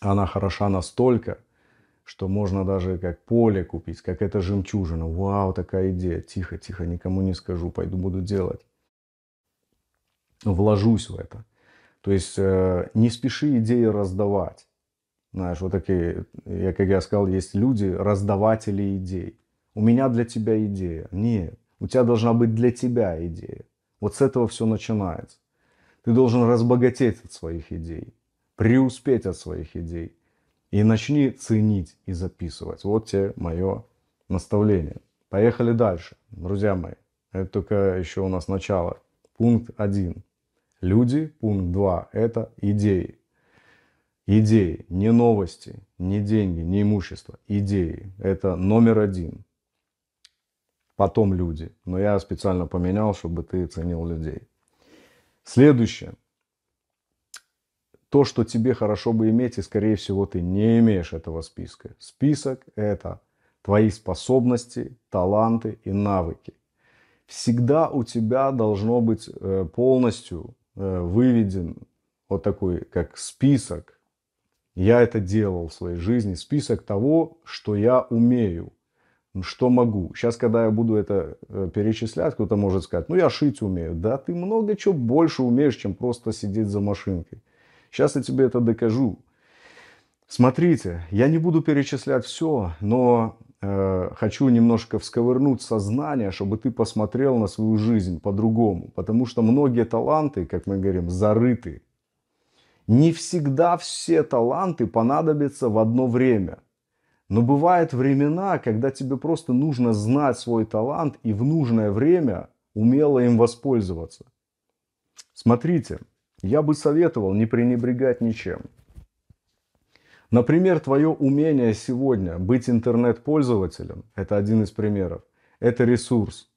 она хороша настолько, что можно даже как поле купить, как это жемчужина. Вау, такая идея. Тихо, тихо, никому не скажу, пойду буду делать. Вложусь в это. То есть э, не спеши идеи раздавать. Знаешь, вот такие, я, как я сказал, есть люди, раздаватели идей. У меня для тебя идея. Нет, у тебя должна быть для тебя идея. Вот с этого все начинается. Ты должен разбогатеть от своих идей, преуспеть от своих идей, и начни ценить и записывать. Вот тебе мое наставление. Поехали дальше, друзья мои. Это только еще у нас начало. Пункт один. Люди. Пункт два. Это идеи. Идеи, не новости, не деньги, не имущество. Идеи. Это номер один. Потом люди. Но я специально поменял, чтобы ты ценил людей. Следующее то, что тебе хорошо бы иметь, и скорее всего ты не имеешь этого списка. Список – это твои способности, таланты и навыки. Всегда у тебя должно быть э, полностью э, выведен вот такой как список. Я это делал в своей жизни. Список того, что я умею, что могу. Сейчас, когда я буду это э, перечислять, кто-то может сказать, ну я шить умею. Да ты много чего больше умеешь, чем просто сидеть за машинкой. Сейчас я тебе это докажу. Смотрите, я не буду перечислять все, но э, хочу немножко всковырнуть сознание, чтобы ты посмотрел на свою жизнь по-другому. Потому что многие таланты, как мы говорим, зарыты. Не всегда все таланты понадобятся в одно время. Но бывают времена, когда тебе просто нужно знать свой талант и в нужное время умело им воспользоваться. Смотрите, я бы советовал не пренебрегать ничем. Например, твое умение сегодня быть интернет-пользователем, это один из примеров, это ресурс.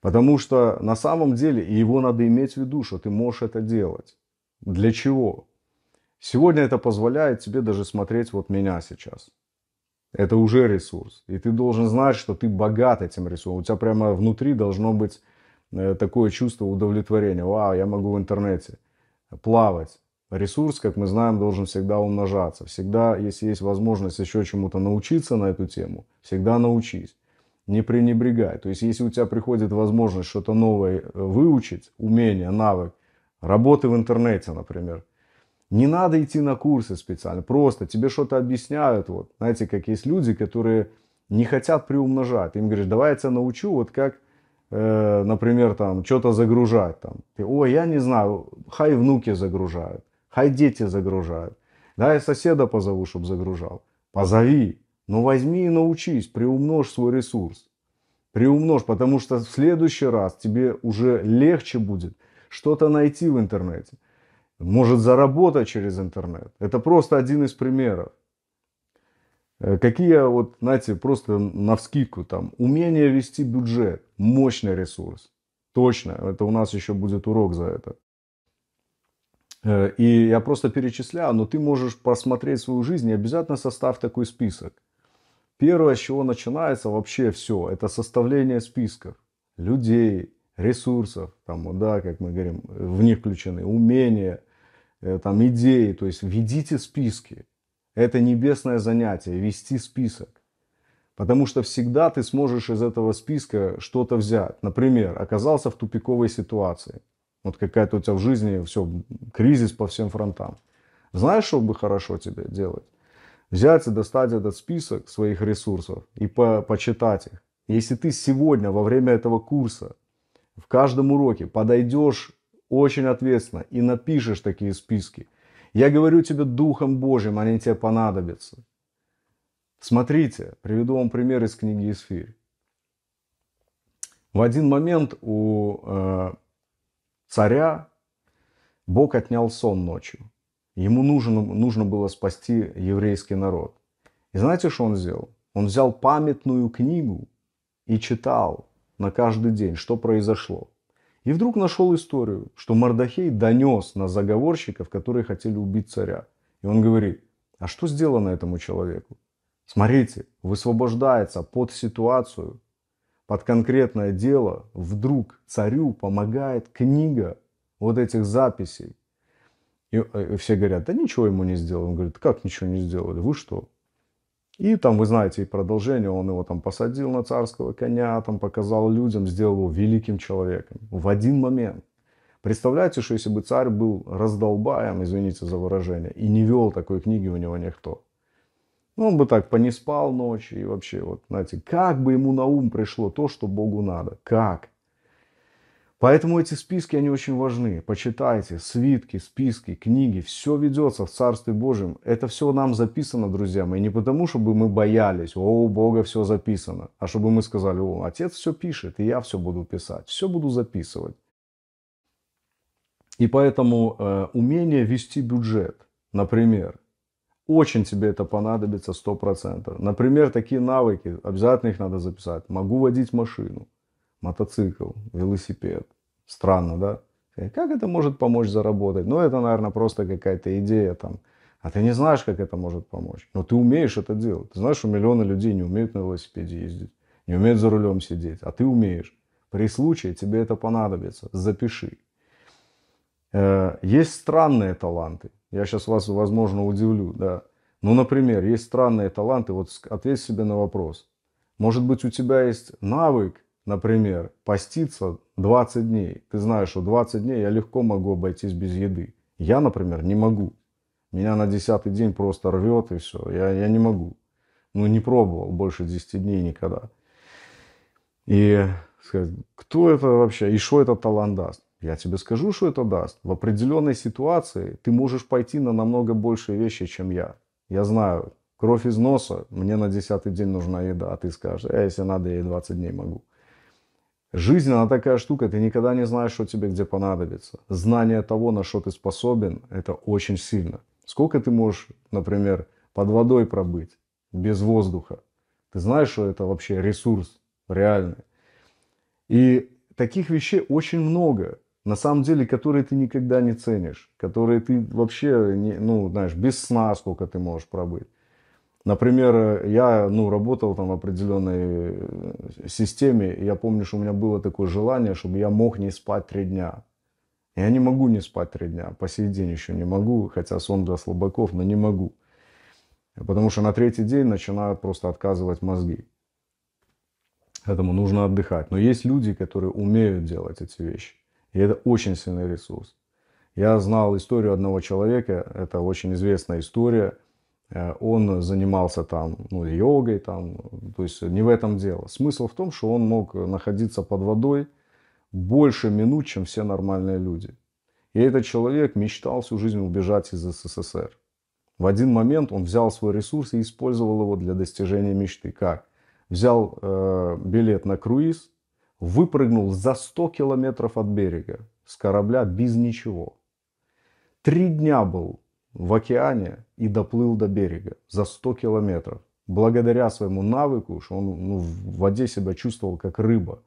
Потому что на самом деле, и его надо иметь в виду, что ты можешь это делать. Для чего? Сегодня это позволяет тебе даже смотреть вот меня сейчас. Это уже ресурс. И ты должен знать, что ты богат этим ресурсом. У тебя прямо внутри должно быть Э, такое чувство удовлетворения. Вау, я могу в интернете плавать. Ресурс, как мы знаем, должен всегда умножаться. Всегда, если есть возможность еще чему-то научиться на эту тему, всегда научись. Не пренебрегай. То есть, если у тебя приходит возможность что-то новое э, выучить, умение, навык, работы в интернете, например, не надо идти на курсы специально. Просто тебе что-то объясняют. Вот, знаете, как есть люди, которые не хотят приумножать. Им говоришь, давай я тебя научу, вот как Э, например, там что-то загружать. Там. Ой, я не знаю, хай внуки загружают, хай дети загружают. Да, я соседа позову, чтобы загружал. Позови, но ну, возьми и научись, приумножь свой ресурс. Приумножь, потому что в следующий раз тебе уже легче будет что-то найти в интернете. Может заработать через интернет. Это просто один из примеров. Э, какие вот, знаете, просто на вскидку там, умение вести бюджет, мощный ресурс. Точно, это у нас еще будет урок за это. Э, и я просто перечисляю, но ты можешь просмотреть свою жизнь и обязательно составь такой список. Первое, с чего начинается вообще все, это составление списков людей, ресурсов, там, да, как мы говорим, в них включены умения, э, там, идеи. То есть ведите списки. Это небесное занятие – вести список. Потому что всегда ты сможешь из этого списка что-то взять. Например, оказался в тупиковой ситуации. Вот какая-то у тебя в жизни все, кризис по всем фронтам. Знаешь, что бы хорошо тебе делать? Взять и достать этот список своих ресурсов и по почитать их. Если ты сегодня во время этого курса в каждом уроке подойдешь очень ответственно и напишешь такие списки – я говорю тебе Духом Божьим, они тебе понадобятся. Смотрите, приведу вам пример из книги Исфирь. В один момент у э, царя Бог отнял сон ночью. Ему нужно, нужно было спасти еврейский народ. И знаете, что он сделал? Он взял памятную книгу и читал на каждый день, что произошло. И вдруг нашел историю, что Мардахей донес на заговорщиков, которые хотели убить царя. И он говорит, а что сделано этому человеку? Смотрите, высвобождается под ситуацию, под конкретное дело, вдруг царю помогает книга вот этих записей. И э, все говорят, да ничего ему не сделали. Он говорит, как ничего не сделали? Вы что? И там, вы знаете, и продолжение, он его там посадил на царского коня, там показал людям, сделал его великим человеком. В один момент. Представляете, что если бы царь был раздолбаем, извините за выражение, и не вел такой книги у него никто. Ну, он бы так понеспал ночью и вообще, вот, знаете, как бы ему на ум пришло то, что Богу надо. Как? Поэтому эти списки, они очень важны. Почитайте, свитки, списки, книги, все ведется в Царстве Божьем. Это все нам записано, друзья мои, не потому, чтобы мы боялись, о, у Бога все записано, а чтобы мы сказали, о, Отец все пишет, и я все буду писать, все буду записывать. И поэтому э, умение вести бюджет, например, очень тебе это понадобится 100%. Например, такие навыки, обязательно их надо записать. Могу водить машину – мотоцикл, велосипед. Странно, да? Как это может помочь заработать? Ну, это, наверное, просто какая-то идея там. А ты не знаешь, как это может помочь. Но ты умеешь это делать. Ты знаешь, что миллионы людей не умеют на велосипеде ездить, не умеют за рулем сидеть, а ты умеешь. При случае тебе это понадобится. Запиши. Э, есть странные таланты. Я сейчас вас, возможно, удивлю. Да. Ну, например, есть странные таланты. Вот ответь себе на вопрос. Может быть, у тебя есть навык например, поститься 20 дней. Ты знаешь, что 20 дней я легко могу обойтись без еды. Я, например, не могу. Меня на 10 день просто рвет и все. Я, я не могу. Ну, не пробовал больше 10 дней никогда. И сказать, кто это вообще и что этот талант даст? Я тебе скажу, что это даст. В определенной ситуации ты можешь пойти на намного большие вещи, чем я. Я знаю, кровь из носа, мне на 10 день нужна еда, а ты скажешь, а если надо, я и 20 дней могу. Жизнь, она такая штука, ты никогда не знаешь, что тебе где понадобится. Знание того, на что ты способен, это очень сильно. Сколько ты можешь, например, под водой пробыть, без воздуха? Ты знаешь, что это вообще ресурс реальный. И таких вещей очень много, на самом деле, которые ты никогда не ценишь, которые ты вообще, не, ну, знаешь, без сна сколько ты можешь пробыть. Например, я ну, работал там в определенной э, системе, и я помню, что у меня было такое желание, чтобы я мог не спать три дня. Я не могу не спать три дня, по сей день еще не могу, хотя сон для слабаков, но не могу. Потому что на третий день начинают просто отказывать мозги. Поэтому нужно отдыхать. Но есть люди, которые умеют делать эти вещи. И это очень сильный ресурс. Я знал историю одного человека, это очень известная история – Э, он занимался там ну, йогой, там, то есть не в этом дело. Смысл в том, что он мог находиться под водой больше минут, чем все нормальные люди. И этот человек мечтал всю жизнь убежать из СССР. В один момент он взял свой ресурс и использовал его для достижения мечты. Как? Взял э, билет на круиз, выпрыгнул за 100 километров от берега с корабля без ничего. Три дня был в океане и доплыл до берега за 100 километров. Благодаря своему навыку, что он ну, в воде себя чувствовал как рыба.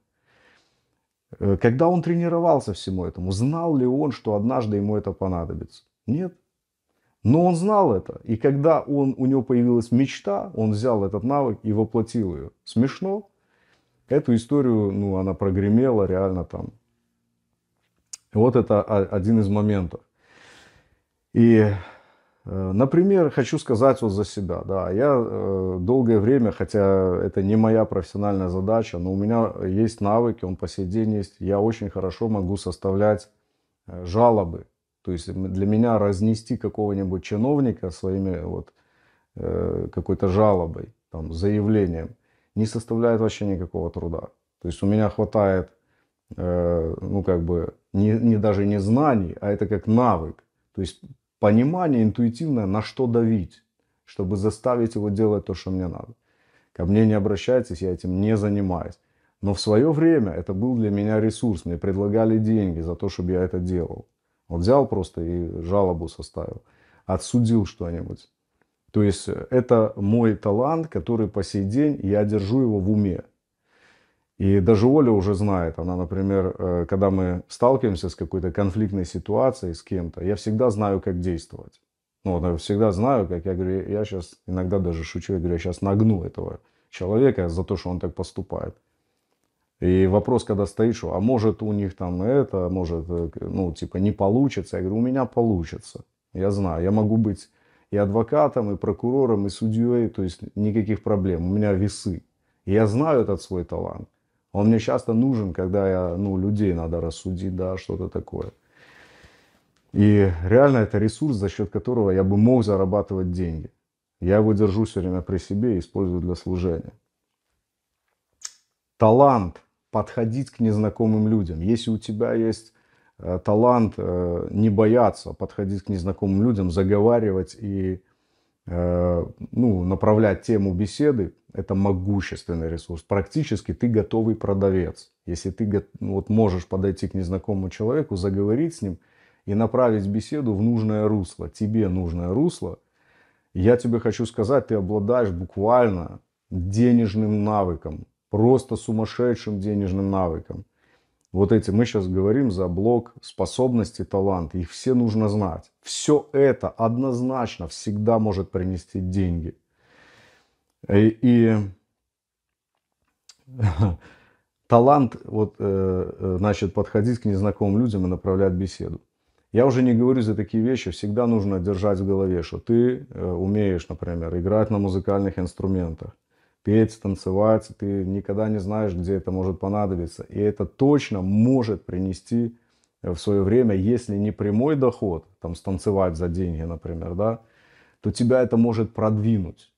Э, когда он тренировался всему этому, знал ли он, что однажды ему это понадобится? Нет. Но он знал это. И когда он, у него появилась мечта, он взял этот навык и воплотил ее. Смешно. Эту историю, ну, она прогремела реально там. Вот это один из моментов. И, э, например, хочу сказать вот за себя. Да, я э, долгое время, хотя это не моя профессиональная задача, но у меня есть навыки, он по сей день есть. Я очень хорошо могу составлять э, жалобы. То есть для меня разнести какого-нибудь чиновника своими вот какой-то жалобой, там, заявлением, не составляет вообще никакого труда. То есть у меня хватает, ну как бы, не, не даже не знаний, а это как навык. То есть понимание интуитивное, на что давить, чтобы заставить его делать то, что мне надо. Ко мне не обращайтесь, я этим не занимаюсь. Но в свое время это был для меня ресурс. Мне предлагали деньги за то, чтобы я это делал. Вот взял просто и жалобу составил. Отсудил что-нибудь. То есть э, это мой талант, который по сей день я держу его в уме. И даже Оля уже знает, она, например, э, когда мы сталкиваемся с какой-то конфликтной ситуацией с кем-то, я всегда знаю, как действовать. Ну, вот я всегда знаю, как я говорю, я сейчас иногда даже шучу, я говорю, я сейчас нагну этого человека за то, что он так поступает. И вопрос, когда стоит, что, а может у них там это, может, э, ну, типа, не получится. Я говорю, у меня получится. Я знаю, я могу быть и адвокатом, и прокурором, и судьей, то есть никаких проблем. У меня весы. Я знаю этот свой талант. Он мне часто нужен, когда я, ну, людей надо рассудить, да, что-то такое. И реально это ресурс, за счет которого я бы мог зарабатывать деньги. Я его держу все время при себе и использую для служения. Талант подходить к незнакомым людям. Если у тебя есть э, талант э, не бояться подходить к незнакомым людям, заговаривать и Э, ну, направлять тему беседы, это могущественный ресурс. Практически ты готовый продавец. Если ты ну, вот, можешь подойти к незнакомому человеку, заговорить с ним и направить беседу в нужное русло, тебе нужное русло, я тебе хочу сказать, ты обладаешь буквально денежным навыком, просто сумасшедшим денежным навыком вот эти, мы сейчас говорим за блок способности, талант, их все нужно знать. Все это однозначно всегда может принести деньги. Э, и, и <laughs> талант, вот, э, э, значит, подходить к незнакомым людям и направлять беседу. Я уже не говорю за такие вещи, всегда нужно держать в голове, что ты умеешь, например, играть на музыкальных инструментах, петь, танцевать, ты никогда не знаешь, где это может понадобиться. И это точно может принести э, в свое время, если не прямой доход, там станцевать за деньги, например, да, то тебя это может продвинуть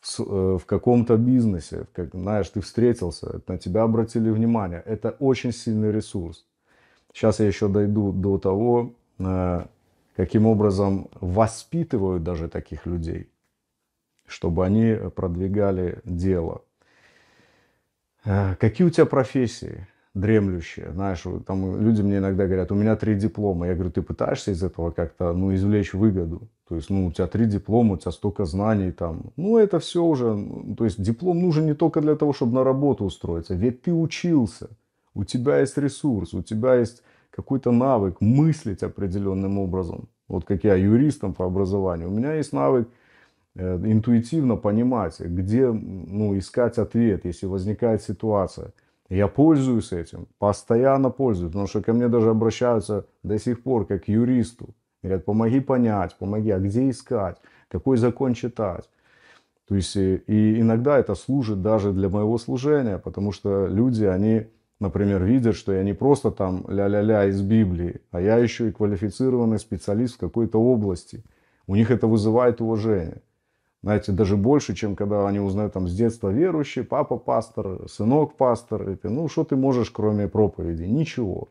в, э, каком-то бизнесе, как, знаешь, ты встретился, на тебя обратили внимание. Это очень сильный ресурс. Сейчас я еще дойду до того, э, каким образом воспитывают даже таких людей – чтобы они продвигали дело. Э, какие у тебя профессии дремлющие? Знаешь, там люди мне иногда говорят, у меня три диплома. Я говорю, ты пытаешься из этого как-то ну, извлечь выгоду? То есть, ну, у тебя три диплома, у тебя столько знаний там. Ну, это все уже. То есть, диплом нужен не только для того, чтобы на работу устроиться. Ведь ты учился. У тебя есть ресурс, у тебя есть какой-то навык мыслить определенным образом. Вот как я юристом по образованию. У меня есть навык Э, интуитивно понимать, где ну, искать ответ, если возникает ситуация. Я пользуюсь этим, постоянно пользуюсь, потому что ко мне даже обращаются до сих пор как к юристу. Говорят, помоги понять, помоги, а где искать, какой закон читать. То есть э, и, иногда это служит даже для моего служения, потому что люди, они, например, видят, что я не просто там ля-ля-ля из Библии, а я еще и квалифицированный специалист в какой-то области. У них это вызывает уважение знаете, даже больше, чем когда они узнают там с детства верующий, папа пастор, сынок пастор. Ну, что ты можешь, кроме проповеди? Ничего.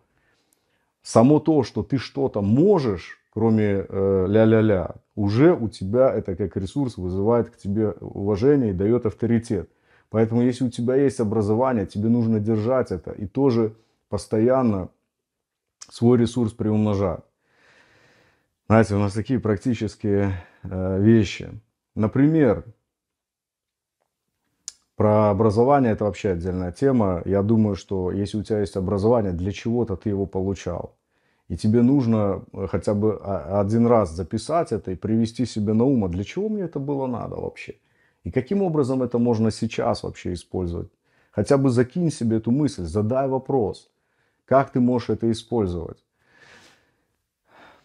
Само то, что ты что-то можешь, кроме э, ля-ля-ля, уже у тебя это как ресурс вызывает к тебе уважение и дает авторитет. Поэтому, если у тебя есть образование, тебе нужно держать это и тоже постоянно свой ресурс приумножать. Знаете, у нас такие практические э, вещи. Например, про образование это вообще отдельная тема. Я думаю, что если у тебя есть образование, для чего-то ты его получал. И тебе нужно э, хотя бы а, один раз записать это и привести себе на ум, а для чего мне это было надо вообще? И каким образом это можно сейчас вообще использовать? Хотя бы закинь себе эту мысль, задай вопрос, как ты можешь это использовать.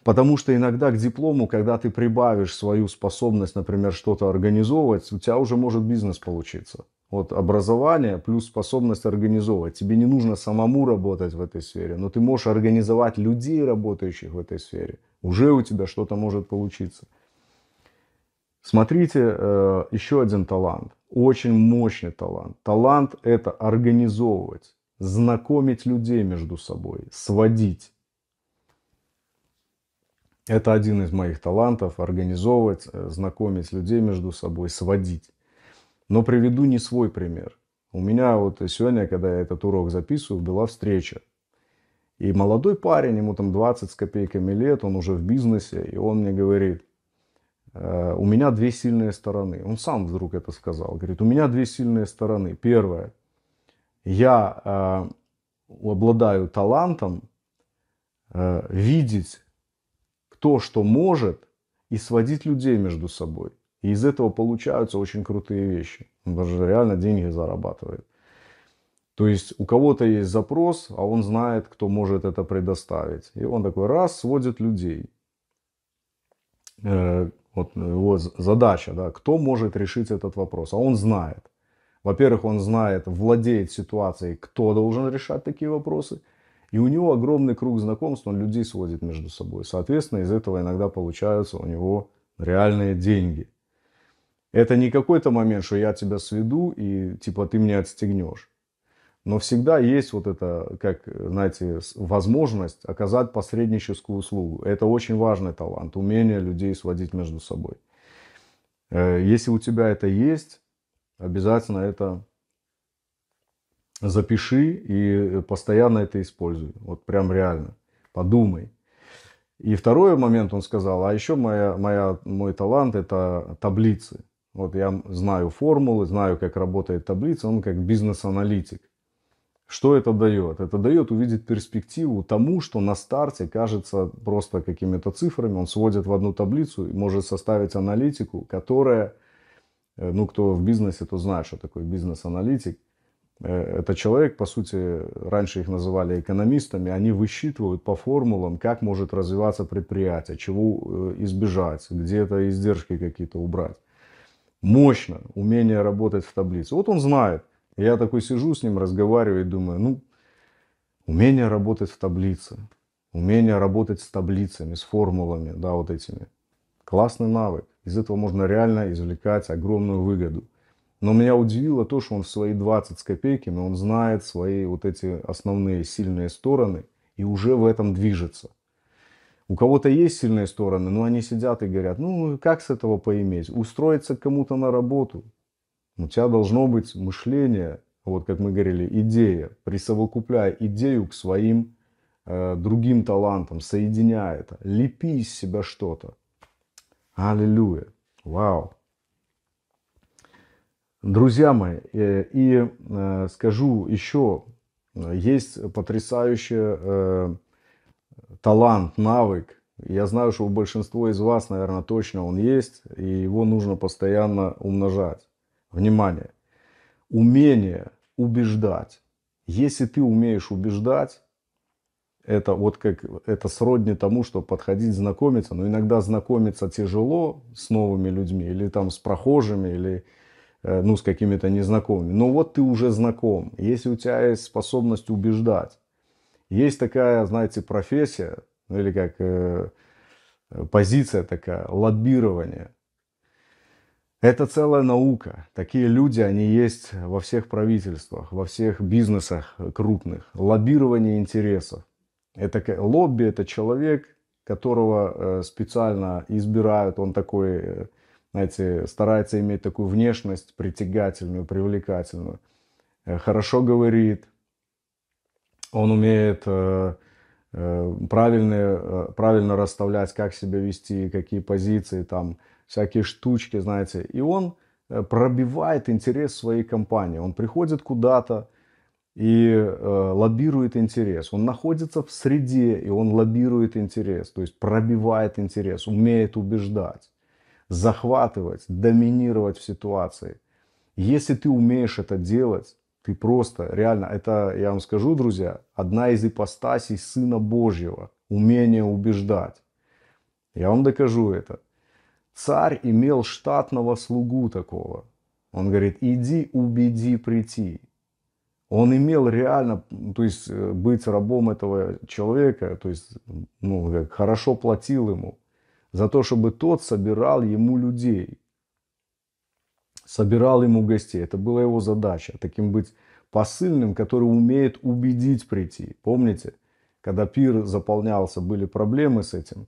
Потому что иногда к диплому, когда ты прибавишь свою способность, например, что-то организовывать, у тебя уже может бизнес получиться. Вот образование плюс способность организовывать. Тебе не нужно самому работать в этой сфере, но ты можешь организовать людей, работающих в этой сфере. Уже у тебя что-то может получиться. Смотрите, э, еще один талант. Очень мощный талант. Талант это организовывать, знакомить людей между собой, сводить. Это один из моих талантов – организовывать, э, знакомить людей между собой, сводить. Но приведу не свой пример. У меня вот сегодня, когда я этот урок записываю, была встреча. И молодой парень, ему там 20 с копейками лет, он уже в бизнесе, и он мне говорит, «Э, у меня две сильные стороны. Он сам вдруг это сказал. Говорит, у меня две сильные стороны. Первое, я э, обладаю талантом видеть то, что может, и сводить людей между собой. И из этого получаются очень крутые вещи. Он даже реально деньги зарабатывает. То есть у кого-то есть запрос, а он знает, кто может это предоставить. И он такой раз сводит людей. Э, вот его задача, да, кто может решить этот вопрос, а он знает. Во-первых, он знает, владеет ситуацией, кто должен решать такие вопросы. И у него огромный круг знакомств, он людей сводит между собой. Соответственно, из этого иногда получаются у него реальные деньги. Это не какой-то момент, что я тебя сведу и типа ты меня отстегнешь. Но всегда есть вот эта, как, знаете, возможность оказать посредническую услугу. Это очень важный талант, умение людей сводить между собой. Э, если у тебя это есть, обязательно это запиши и постоянно это используй. Вот прям реально. Подумай. И второй момент он сказал, а еще моя, моя, мой талант это таблицы. Вот я знаю формулы, знаю, как работает таблица, он как бизнес-аналитик. Что это дает? Это дает увидеть перспективу тому, что на старте кажется просто какими-то цифрами. Он сводит в одну таблицу и может составить аналитику, которая, э, ну, кто в бизнесе, то знает, что такое бизнес-аналитик – Э, это человек, по сути, раньше их называли экономистами, они высчитывают по формулам, как может развиваться предприятие, чего э, избежать, где-то издержки какие-то убрать. Мощно, умение работать в таблице. Вот он знает. Я такой сижу с ним, разговариваю и думаю, ну, умение работать в таблице, умение работать с таблицами, с формулами, да, вот этими. Классный навык. Из этого можно реально извлекать огромную выгоду. Но меня удивило то, что он в свои 20 с копейками, он знает свои вот эти основные сильные стороны и уже в этом движется. У кого-то есть сильные стороны, но они сидят и говорят, ну, ну как с этого поиметь? Устроиться кому-то на работу. У тебя должно быть мышление, вот как мы говорили, идея. Присовокупляя идею к своим э, другим талантам, соединяя это. Лепи из себя что-то. Аллилуйя. Вау. Друзья мои, э, и э, скажу еще, э, есть потрясающий талант, навык. Я знаю, что у большинства из вас, наверное, точно он есть, и его нужно постоянно умножать. Внимание. Умение убеждать. Если ты умеешь убеждать, это вот как это сродни тому, что подходить знакомиться, но иногда знакомиться тяжело с новыми людьми или там с прохожими или Э, ну, с какими-то незнакомыми. Но вот ты уже знаком. Если у тебя есть способность убеждать, есть такая, знаете, профессия, ну или как э, позиция такая, лоббирование. Это целая наука. Такие люди, они есть во всех правительствах, во всех бизнесах крупных. Лоббирование интересов. Это лобби, это человек, которого э, специально избирают, он такой э, знаете, старается иметь такую внешность притягательную, привлекательную. Э, хорошо говорит, он умеет э, э, правильно, правильно расставлять, как себя вести, какие позиции, там, всякие штучки, знаете. И он пробивает интерес своей компании. Он приходит куда-то и э, лоббирует интерес. Он находится в среде, и он лоббирует интерес, то есть пробивает интерес, умеет убеждать захватывать, доминировать в ситуации. Если ты умеешь это делать, ты просто, реально, это, я вам скажу, друзья, одна из ипостасей Сына Божьего. Умение убеждать. Я вам докажу это. Царь имел штатного слугу такого. Он говорит, иди убеди прийти. Он имел реально, то есть э, быть рабом этого человека, то есть ну, хорошо платил ему за то, чтобы тот собирал ему людей, собирал ему гостей. Это была его задача, таким быть посыльным, который умеет убедить прийти. Помните, когда пир заполнялся, были проблемы с этим.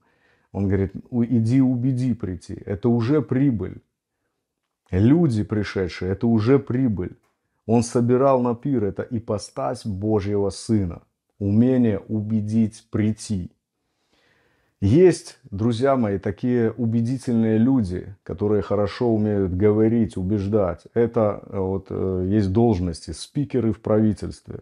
Он говорит, иди убеди прийти, это уже прибыль. Люди, пришедшие, это уже прибыль. Он собирал на пир, это ипостась Божьего Сына. Умение убедить прийти – есть, друзья мои, такие убедительные люди, которые хорошо умеют говорить, убеждать. Это э, вот э, есть должности, спикеры в правительстве.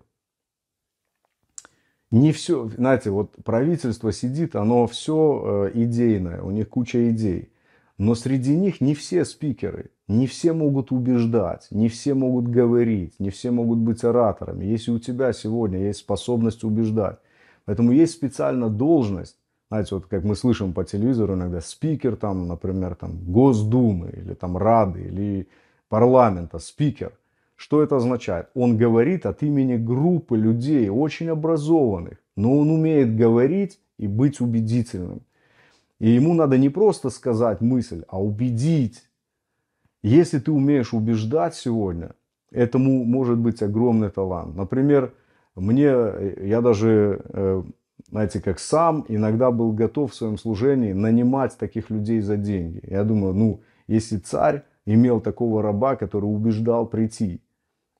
Не все, знаете, вот правительство сидит, оно все э, идейное, у них куча идей. Но среди них не все спикеры, не все могут убеждать, не все могут говорить, не все могут быть ораторами. Если у тебя сегодня есть способность убеждать, поэтому есть специально должность, знаете, вот как мы слышим по телевизору иногда, спикер там, например, там Госдумы или там Рады или парламента, спикер. Что это означает? Он говорит от имени группы людей, очень образованных, но он умеет говорить и быть убедительным. И ему надо не просто сказать мысль, а убедить. Если ты умеешь убеждать сегодня, этому может быть огромный талант. Например, мне, я даже э, знаете, как сам иногда был готов в своем служении нанимать таких людей за деньги. Я думаю, ну, если царь имел такого раба, который убеждал прийти,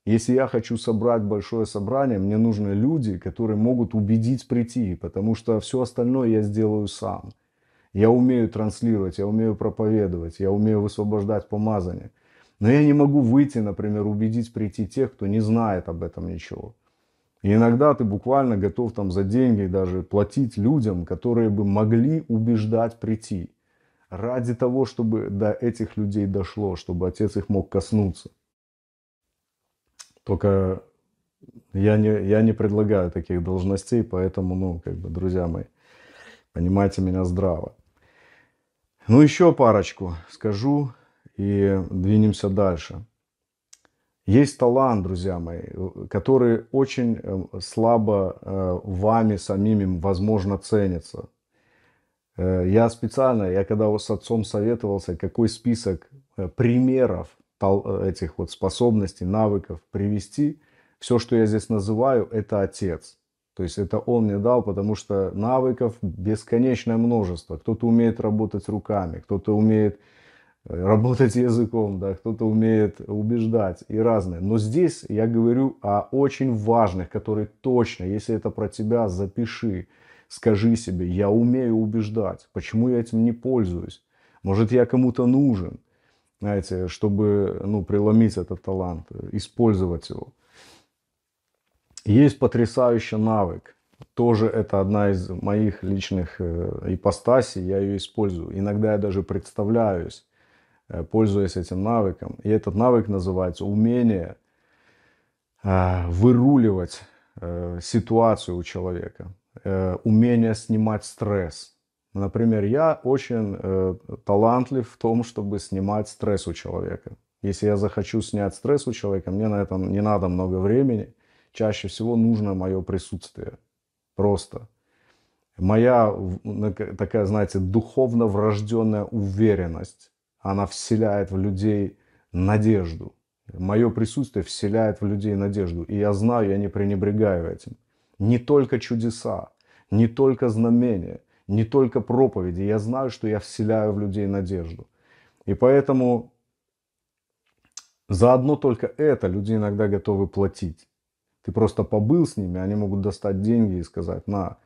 если я хочу собрать большое собрание, мне нужны люди, которые могут убедить прийти, потому что все остальное я сделаю сам. Я умею транслировать, я умею проповедовать, я умею высвобождать помазание. Но я не могу выйти, например, убедить прийти тех, кто не знает об этом ничего. И иногда ты буквально готов там за деньги даже платить людям, которые бы могли убеждать прийти. Ради того, чтобы до этих людей дошло, чтобы отец их мог коснуться. Только я не, я не предлагаю таких должностей, поэтому, ну, как бы, друзья мои, понимайте меня здраво. Ну, еще парочку скажу и двинемся дальше. Есть талант, друзья мои, э, который очень э, слабо э, вами самими, возможно, ценится. Я специально, я когда с отцом советовался, какой список примеров этих вот способностей, навыков привести, все, что я здесь называю, это отец. То есть это он мне дал, потому что навыков бесконечное множество. Кто-то умеет работать руками, кто-то умеет работать языком, да, кто-то умеет убеждать и разное. Но здесь я говорю о очень важных, которые точно, если это про тебя, запиши, скажи себе, я умею убеждать, почему я этим не пользуюсь, может я кому-то нужен, знаете, чтобы ну, преломить этот талант, использовать его. Есть потрясающий навык, тоже это одна из моих личных э, ипостасей, я ее использую. Иногда я даже представляюсь Э, пользуясь этим навыком. И этот навык называется умение э, выруливать э, ситуацию у человека, умение снимать стресс. Например, я очень талантлив в том, чтобы снимать стресс у человека. Если я захочу снять стресс у человека, мне на этом не надо много времени. Чаще всего нужно мое присутствие. Просто. Моя такая, знаете, духовно врожденная уверенность она вселяет в людей надежду. Мое присутствие вселяет в людей надежду. И я знаю, я не пренебрегаю этим. Не только чудеса, не только знамения, не только проповеди. Я знаю, что я вселяю в людей надежду. И поэтому за одно только это люди иногда готовы платить. Ты просто побыл с ними, они могут достать деньги и сказать, на,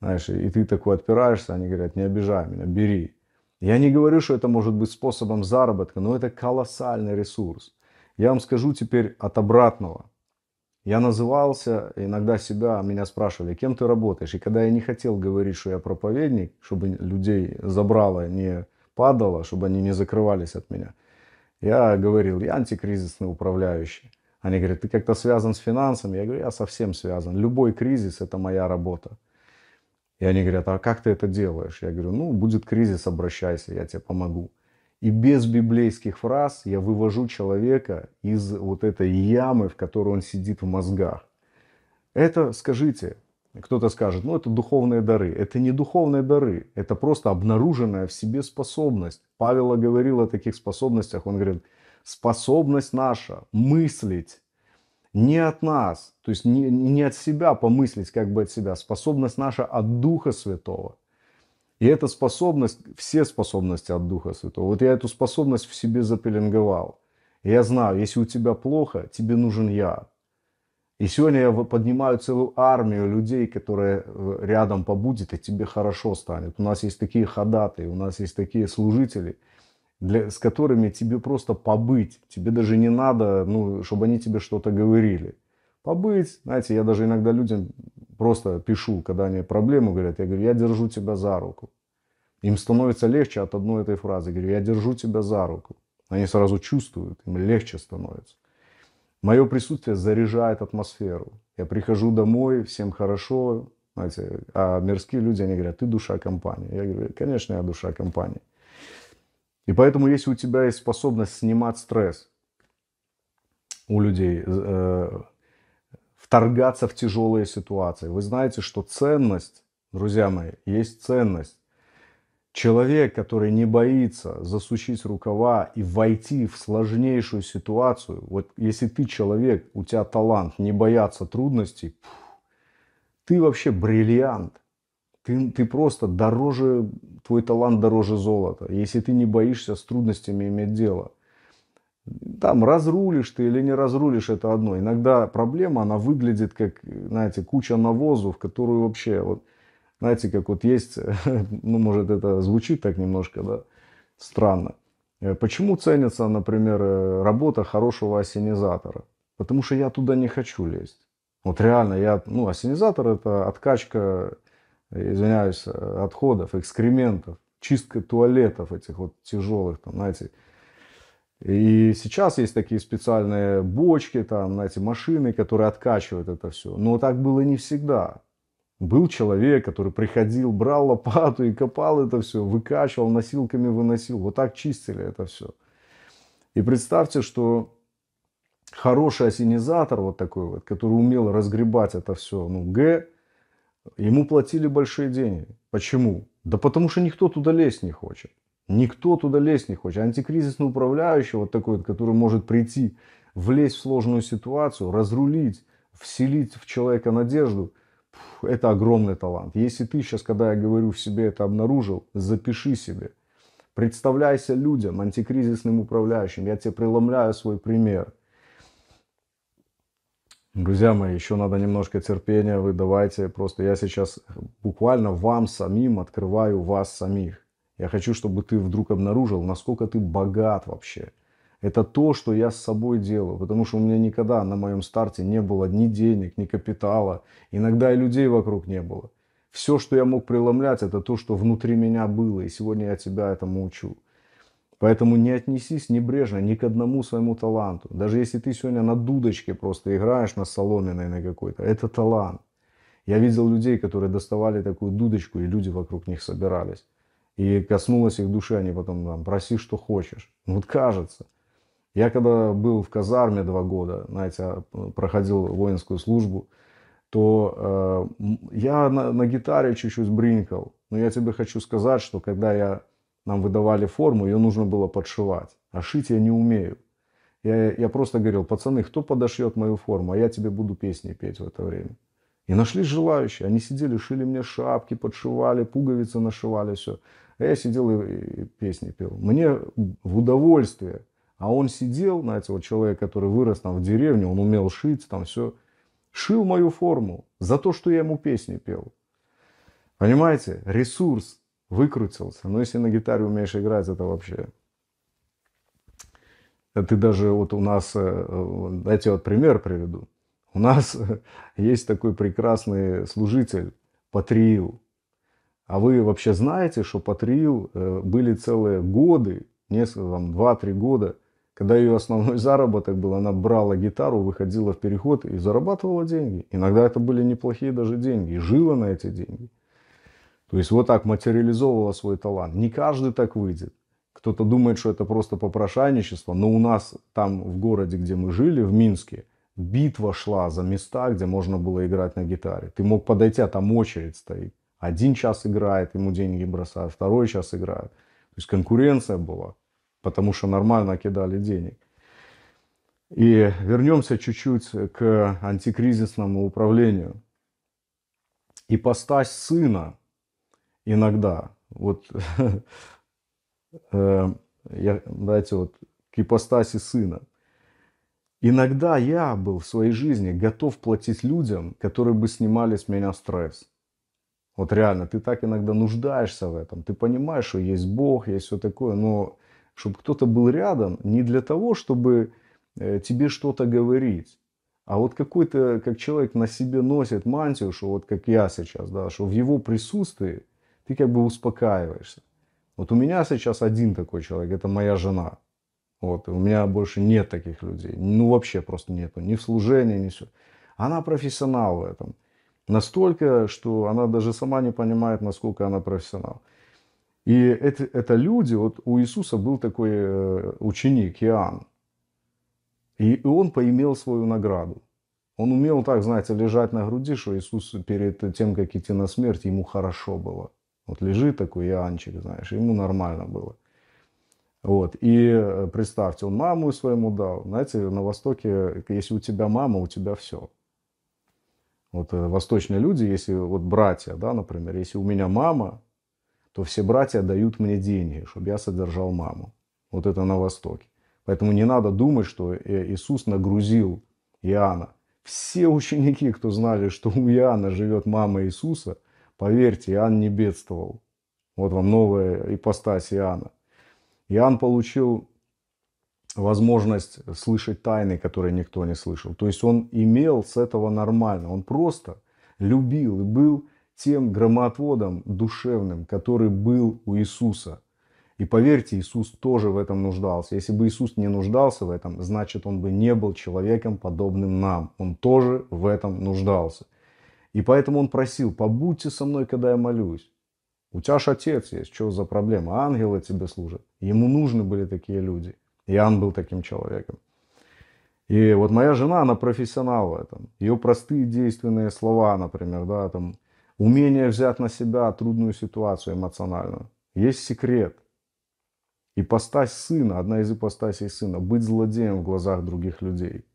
знаешь, и ты такой отпираешься, они говорят, не обижай меня, бери. Я не говорю, что это может быть способом заработка, но это колоссальный ресурс. Я вам скажу теперь от обратного. Я назывался, иногда себя, меня спрашивали, кем ты работаешь. И когда я не хотел говорить, что я проповедник, чтобы людей забрало, не падало, чтобы они не закрывались от меня, я говорил, я антикризисный управляющий. Они говорят, ты как-то связан с финансами? Я говорю, я совсем связан. Любой кризис – это моя работа. И они говорят, а как ты это делаешь? Я говорю, ну, будет кризис, обращайся, я тебе помогу. И без библейских фраз я вывожу человека из вот этой ямы, в которой он сидит в мозгах. Это, скажите, кто-то скажет, ну это духовные дары. Это не духовные дары, это просто обнаруженная в себе способность. Павел говорил о таких способностях, он говорит, способность наша мыслить не от нас, то есть не, не от себя помыслить, как бы от себя. Способность наша от Духа Святого. И эта способность, все способности от Духа Святого. Вот я эту способность в себе запеленговал. Я знаю, если у тебя плохо, тебе нужен я. И сегодня я поднимаю целую армию людей, которые э, рядом побудет, и тебе хорошо станет. У нас есть такие ходатай, у нас есть такие служители – для, с которыми тебе просто побыть. Тебе даже не надо, ну, чтобы они тебе что-то говорили. Побыть, знаете, я даже иногда людям просто пишу, когда они проблему говорят, я говорю, я держу тебя за руку. Им становится легче от одной этой фразы. Я говорю, я держу тебя за руку. Они сразу чувствуют, им легче становится. Мое присутствие заряжает атмосферу. Я прихожу домой, всем хорошо, знаете, а мирские люди, они говорят, ты душа компании. Я говорю, конечно, я душа компании. И поэтому, если у тебя есть способность снимать стресс у людей, э, вторгаться в тяжелые ситуации, вы знаете, что ценность, друзья мои, есть ценность. Человек, который не боится засучить рукава и войти в сложнейшую ситуацию, вот если ты человек, у тебя талант не бояться трудностей, пфф, ты вообще бриллиант. Ты, ты просто дороже, твой талант дороже золота, если ты не боишься с трудностями иметь дело. Там разрулишь ты или не разрулишь, это одно. Иногда проблема, она выглядит как, знаете, куча навозу, в которую вообще, вот, знаете, как вот есть, <laughs> ну, может, это звучит так немножко, да, странно. Э, почему ценится, например, э, работа хорошего осенизатора? Потому что я туда не хочу лезть. Вот реально, я, ну, осенизатор это откачка извиняюсь, э, отходов, экскрементов, чистка туалетов этих вот тяжелых, там, знаете. И сейчас есть такие специальные бочки, там, знаете, машины, которые откачивают это все. Но так было не всегда. Был человек, который приходил, брал лопату и копал это все, выкачивал, носилками выносил. Вот так чистили это все. И представьте, что хороший осенизатор вот такой вот, который умел разгребать это все, ну, Г, Ему платили большие деньги. Почему? Да потому что никто туда лезть не хочет. Никто туда лезть не хочет. Антикризисный управляющий, вот такой, который может прийти, влезть в сложную ситуацию, разрулить, вселить в человека надежду, это огромный талант. Если ты сейчас, когда я говорю в себе это обнаружил, запиши себе. Представляйся людям, антикризисным управляющим. Я тебе преломляю свой пример – Друзья мои, еще надо немножко терпения, вы давайте. Просто я сейчас буквально вам самим открываю вас самих. Я хочу, чтобы ты вдруг обнаружил, насколько ты богат вообще. Это то, что я с собой делаю, потому что у меня никогда на моем старте не было ни денег, ни капитала. Иногда и людей вокруг не было. Все, что я мог преломлять, это то, что внутри меня было. И сегодня я тебя этому учу. Поэтому не отнесись небрежно ни к одному своему таланту. Даже если ты сегодня на дудочке просто играешь на соломенной на какой-то, это талант. Я видел людей, которые доставали такую дудочку, и люди вокруг них собирались. И коснулась их души, они потом там, проси, что хочешь. Ну, вот кажется. Я когда был в казарме два года, знаете, а, проходил воинскую службу, то э, я на, на гитаре чуть-чуть бринкал. Но я тебе хочу сказать, что когда я нам выдавали форму, ее нужно было подшивать. А шить я не умею. Я, я просто говорил, пацаны, кто подошьет мою форму, а я тебе буду песни петь в это время. И нашли желающие. Они сидели, шили мне шапки, подшивали, пуговицы нашивали, все. А я сидел и песни пел. Мне в удовольствие. А он сидел, знаете, вот человек, который вырос там в деревне, он умел шить, там все. Шил мою форму за то, что я ему песни пел. Понимаете, ресурс выкрутился. Но если на гитаре умеешь играть, это вообще... Ты даже вот у нас, дайте э, э, вот пример приведу. У нас <laughs> есть такой прекрасный служитель Патриил. А вы вообще знаете, что Патриил э, были целые годы, несколько, там, 2-3 года, когда ее основной <laughs> заработок был, она брала гитару, выходила в переход и зарабатывала деньги. Иногда это были неплохие даже деньги, и жила на эти деньги. То есть вот так материализовывала свой талант. Не каждый так выйдет. Кто-то думает, что это просто попрошайничество, но у нас там в городе, где мы жили, в Минске, битва шла за места, где можно было играть на гитаре. Ты мог подойти, а там очередь стоит. Один час играет, ему деньги бросают, второй час играет. То есть конкуренция была, потому что нормально кидали денег. И вернемся чуть-чуть к антикризисному управлению. Ипостась сына иногда. Вот <laughs> э, я, знаете, вот к ипостаси сына. Иногда я был в своей жизни готов платить людям, которые бы снимали с меня стресс. Вот реально, ты так иногда нуждаешься в этом. Ты понимаешь, что есть Бог, есть все такое, но чтобы кто-то был рядом не для того, чтобы э, тебе что-то говорить, а вот какой-то, как человек на себе носит мантию, что вот как я сейчас, да, что в его присутствии – ты как бы успокаиваешься. Вот у меня сейчас один такой человек, это моя жена. Вот, и у меня больше нет таких людей. Ну, вообще просто нету. Ни в служении, ни все. Она профессионал в этом. Настолько, что она даже сама не понимает, насколько она профессионал. И это, это люди, вот у Иисуса был такой э, ученик, Иоанн. И, и он поимел свою награду. Он умел так, знаете, лежать на груди, что Иисус перед тем, как идти на смерть, ему хорошо было. Вот лежит такой Иоаннчик, знаешь, ему нормально было. Вот. И э, представьте, он маму своему дал. Знаете, на Востоке, если у тебя мама, у тебя все. Вот э, восточные люди, если вот братья, да, например, если у меня мама, то все братья дают мне деньги, чтобы я содержал маму. Вот это на Востоке. Поэтому не надо думать, что э, Иисус нагрузил Иоанна. Все ученики, кто знали, что у Иоанна живет мама Иисуса – Поверьте, Иоанн не бедствовал. Вот вам новая ипостась Иоанна. Иоанн получил возможность слышать тайны, которые никто не слышал. То есть он имел с этого нормально. Он просто любил и был тем громоотводом душевным, который был у Иисуса. И поверьте, Иисус тоже в этом нуждался. Если бы Иисус не нуждался в этом, значит, он бы не был человеком, подобным нам. Он тоже в этом нуждался. И поэтому он просил, побудьте со мной, когда я молюсь. У тебя ж отец есть, что за проблема? Ангелы тебе служат. Ему нужны были такие люди. и он был таким человеком. И вот моя жена, она профессионал в этом. Ее простые действенные слова, например, да, там, умение взять на себя трудную ситуацию эмоциональную. Есть секрет. Ипостась сына, одна из ипостасей сына, быть злодеем в глазах других людей.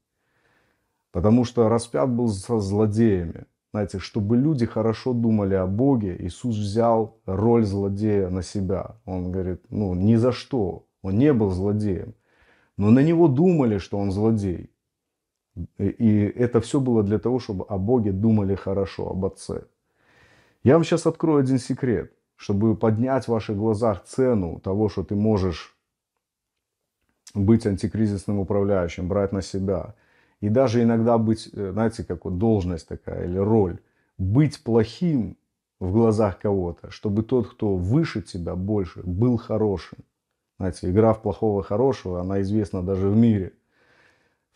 Потому что распят был со злодеями. Знаете, чтобы люди хорошо думали о Боге, Иисус взял роль злодея на себя. Он говорит, ну, ни за что. Он не был злодеем. Но на него думали, что он злодей. И это все было для того, чтобы о Боге думали хорошо, об Отце. Я вам сейчас открою один секрет, чтобы поднять в ваших глазах цену того, что ты можешь быть антикризисным управляющим, брать на себя. И даже иногда быть, э, знаете, как вот должность такая или роль. Быть плохим в глазах кого-то, чтобы тот, кто выше тебя больше, был хорошим. Знаете, игра в плохого хорошего, она известна даже в мире.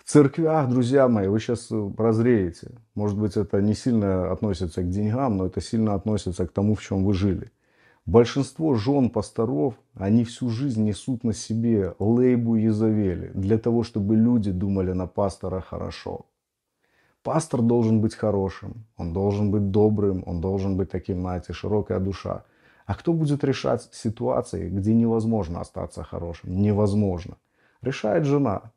В церквях, друзья мои, вы сейчас э, прозреете. Может быть, это не сильно относится к деньгам, но это сильно относится к тому, в чем вы жили. Большинство жен пасторов, они всю жизнь несут на себе лейбу Езавели для того, чтобы люди думали на пастора хорошо. Пастор должен быть хорошим, он должен быть добрым, он должен быть таким, знаете, широкая душа. А кто будет решать ситуации, где невозможно остаться хорошим? Невозможно. Решает жена.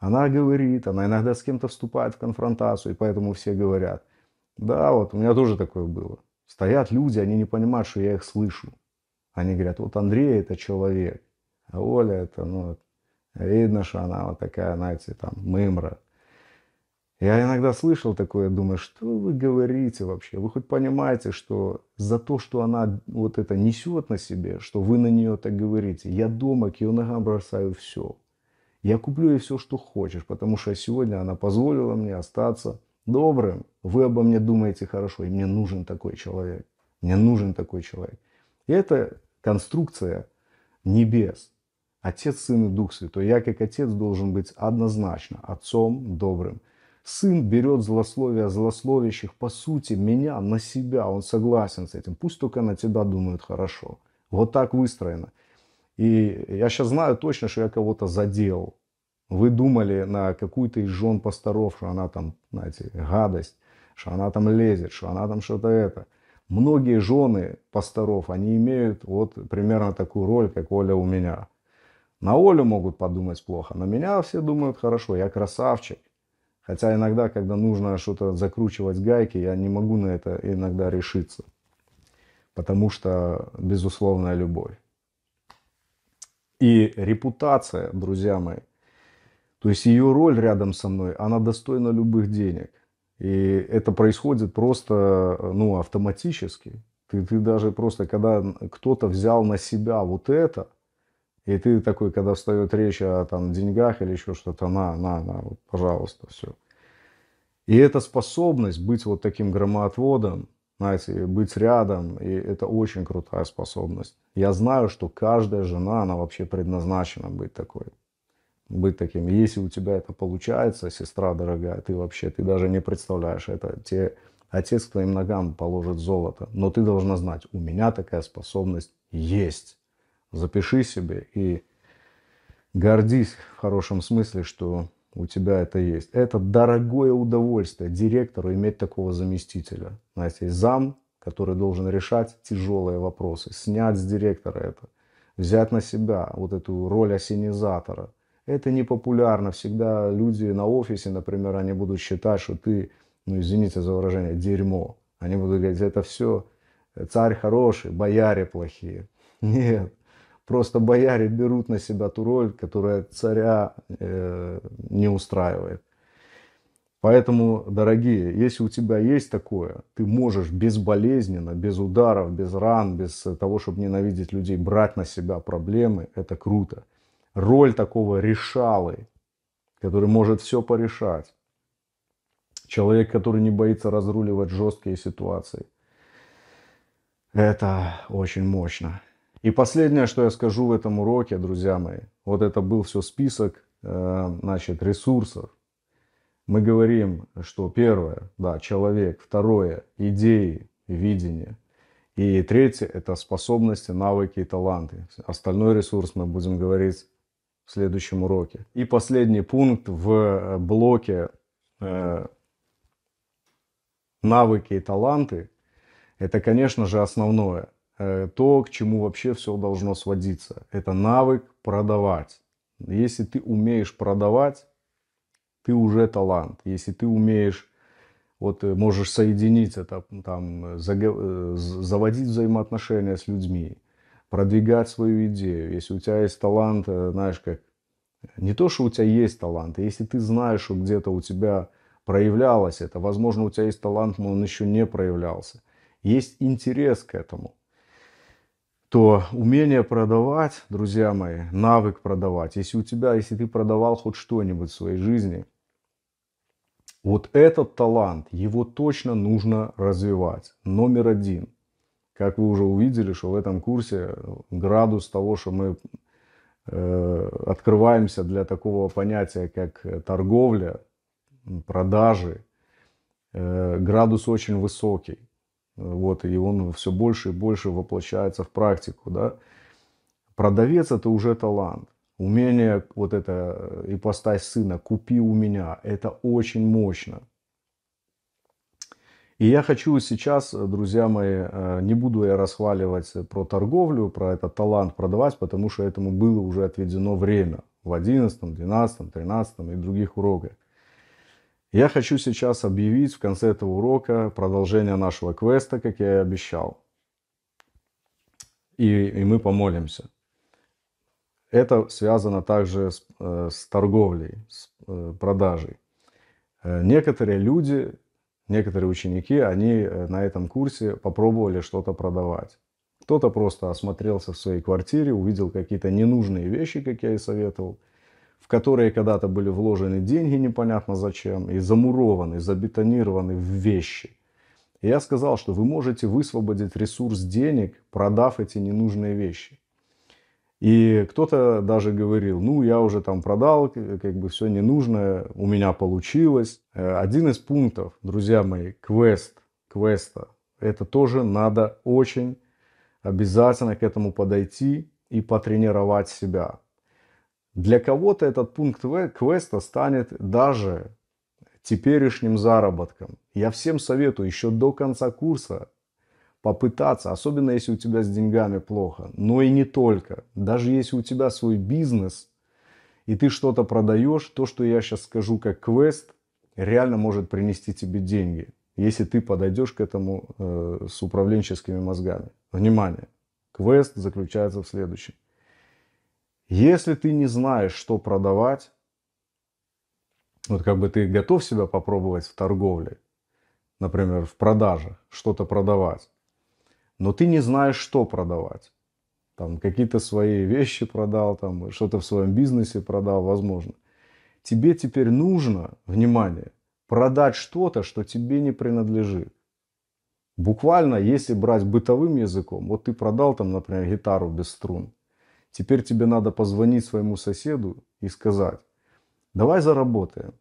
Она говорит, она иногда с кем-то вступает в конфронтацию, и поэтому все говорят. Да, вот у меня тоже такое было. Стоят люди, они не понимают, что я их слышу. Они говорят, вот Андрей это человек, а Оля это, ну, видно, что она вот такая, знаете, там, мымра. Я иногда слышал такое, думаю, что вы говорите вообще? Вы хоть понимаете, что за то, что она вот это несет на себе, что вы на нее так говорите, я дома к ее ногам бросаю все. Я куплю ей все, что хочешь, потому что сегодня она позволила мне остаться добрым, вы обо мне думаете хорошо, и мне нужен такой человек. Мне нужен такой человек. И это конструкция небес. Отец, Сын и Дух Святой. Я, как Отец, должен быть однозначно Отцом добрым. Сын берет злословие злословящих, по сути, меня на себя. Он согласен с этим. Пусть только на тебя думают хорошо. Вот так выстроено. И я сейчас знаю точно, что я кого-то задел вы думали на какую-то из жен пасторов, что она там, знаете, гадость, что она там лезет, что она там что-то это. Многие жены пасторов, они имеют вот примерно такую роль, как Оля у меня. На Олю могут подумать плохо, на меня все думают хорошо, я красавчик. Хотя иногда, когда нужно что-то закручивать гайки, я не могу на это иногда решиться. Потому что безусловная любовь. И репутация, друзья мои, то есть ее роль рядом со мной, она достойна любых денег. И это происходит просто ну, автоматически. Ты, ты даже просто, когда кто-то взял на себя вот это, и ты такой, когда встает речь о там, деньгах или еще что-то, на, на, на, вот, пожалуйста, все. И эта способность быть вот таким громоотводом, знаете, быть рядом, и это очень крутая способность. Я знаю, что каждая жена, она вообще предназначена быть такой быть таким. Если у тебя это получается, сестра дорогая, ты вообще, ты даже не представляешь это. Те, отец к твоим ногам положит золото, но ты должна знать, у меня такая способность есть. Запиши себе и гордись в хорошем смысле, что у тебя это есть. Это дорогое удовольствие директору иметь такого заместителя. Знаете, есть зам, который должен решать тяжелые вопросы, снять с директора это, взять на себя вот эту роль осенизатора – это не популярно. Всегда люди на офисе, например, они будут считать, что ты, ну извините за выражение, дерьмо. Они будут говорить, это все э, царь хороший, бояре плохие. <laughs> Нет, просто бояре берут на себя ту роль, которая царя э, не устраивает. Поэтому, дорогие, если у тебя есть такое, ты можешь безболезненно, без ударов, без ран, без того, чтобы ненавидеть людей, брать на себя проблемы, это круто роль такого решалы, который может все порешать. Человек, который не боится разруливать жесткие ситуации. Это очень мощно. И последнее, что я скажу в этом уроке, друзья мои, вот это был все список э, значит, ресурсов. Мы говорим, что первое, да, человек, второе, идеи, видение. И третье – это способности, навыки и таланты. Остальной ресурс мы будем говорить в следующем уроке. И последний пункт в э, блоке э, навыки и таланты – это, конечно же, основное. Э, то, к чему вообще все должно сводиться. Это навык продавать. Если ты умеешь продавать, ты уже талант. Если ты умеешь вот э, можешь соединить это, там, заводить взаимоотношения с людьми, продвигать свою идею. Если у тебя есть талант, э, знаешь, как не то, что у тебя есть талант, а если ты знаешь, что где-то у тебя проявлялось это, возможно, у тебя есть талант, но он еще не проявлялся, есть интерес к этому, то умение продавать, друзья мои, навык продавать, если у тебя, если ты продавал хоть что-нибудь в своей жизни, вот этот талант, его точно нужно развивать. Номер один – как вы уже увидели, что в этом курсе градус того, что мы э, открываемся для такого понятия, как торговля, продажи, э, градус очень высокий. Вот, и он все больше и больше воплощается в практику. Да? Продавец – это уже талант. Умение, вот это и э, ипостась сына, купи у меня, это очень мощно. И я хочу сейчас, э, друзья мои, э, не буду я расхваливать э, про торговлю, про этот талант продавать, потому что этому было уже отведено время в 11, 12, 13 и других уроках. Я хочу сейчас объявить в конце этого урока продолжение нашего квеста, как я и обещал. И, и мы помолимся. Это связано также с, с торговлей, с продажей. Некоторые люди некоторые ученики, они э, на этом курсе попробовали что-то продавать. Кто-то просто осмотрелся в своей квартире, увидел какие-то ненужные вещи, как я и советовал, в которые когда-то были вложены деньги непонятно зачем, и замурованы, забетонированы в вещи. И я сказал, что вы можете высвободить ресурс денег, продав эти ненужные вещи. И кто-то даже говорил, ну, я уже там продал, как бы все ненужное, у меня получилось. Э, один из пунктов, друзья мои, квест, квеста, это тоже надо очень обязательно к этому подойти и потренировать себя. Для кого-то этот пункт квеста станет даже теперешним заработком. Я всем советую еще до конца курса попытаться, особенно если у тебя с деньгами плохо, но и не только. Даже если у тебя свой бизнес, и ты что-то продаешь, то, что я сейчас скажу как квест, реально может принести тебе деньги, если ты подойдешь к этому э, с управленческими мозгами. Внимание, квест заключается в следующем. Если ты не знаешь, что продавать, вот как бы ты готов себя попробовать в торговле, например, в продаже что-то продавать, но ты не знаешь, что продавать. Там какие-то свои вещи продал, там что-то в своем бизнесе продал, возможно. Тебе теперь нужно, внимание, продать что-то, что тебе не принадлежит. Буквально, если брать бытовым языком, вот ты продал там, например, гитару без струн. Теперь тебе надо позвонить своему соседу и сказать, давай заработаем.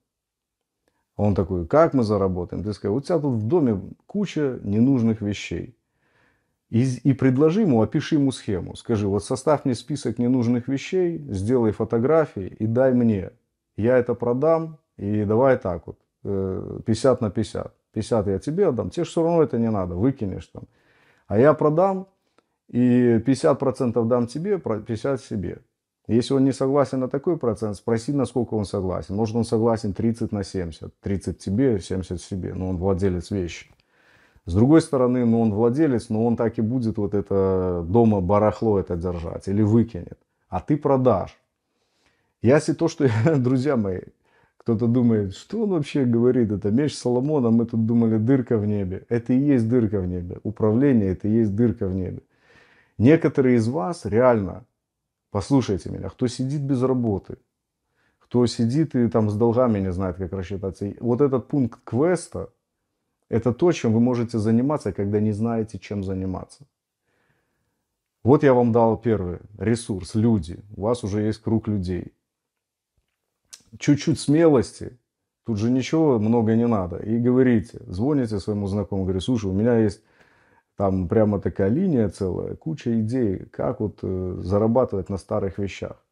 Он такой, как мы заработаем? Ты скажешь, у тебя тут в доме куча ненужных вещей. И, и предложи ему, опиши ему схему. Скажи, вот составь мне список ненужных вещей, сделай фотографии и дай мне. Я это продам, и давай так вот, 50 э, на 50. 50 я тебе отдам, тебе же все равно это не надо, выкинешь там. А я продам, и 50% дам тебе, 50% себе. Если он не согласен на такой процент, спроси, насколько он согласен. Может, он согласен 30 на 70. 30 тебе, 70 себе. Но он владелец вещи. С другой стороны, ну он владелец, но он так и будет вот это дома барахло это держать или выкинет. А ты продашь. Если то, что, <laughs> друзья мои, кто-то думает, что он вообще говорит, это меч Соломона, мы тут думали, дырка в небе. Это и есть дырка в небе. Управление, это и есть дырка в небе. Некоторые из вас реально, послушайте меня, кто сидит без работы, кто сидит и там с долгами не знает, как рассчитаться. Вот этот пункт квеста – это то, чем вы можете заниматься, когда не знаете, чем заниматься. Вот я вам дал первый ресурс, люди. У вас уже есть круг людей. Чуть-чуть смелости, тут же ничего много не надо. И говорите, звоните своему знакомому, говорите, слушай, у меня есть там прямо такая линия целая, куча идей, как вот э, зарабатывать на старых вещах.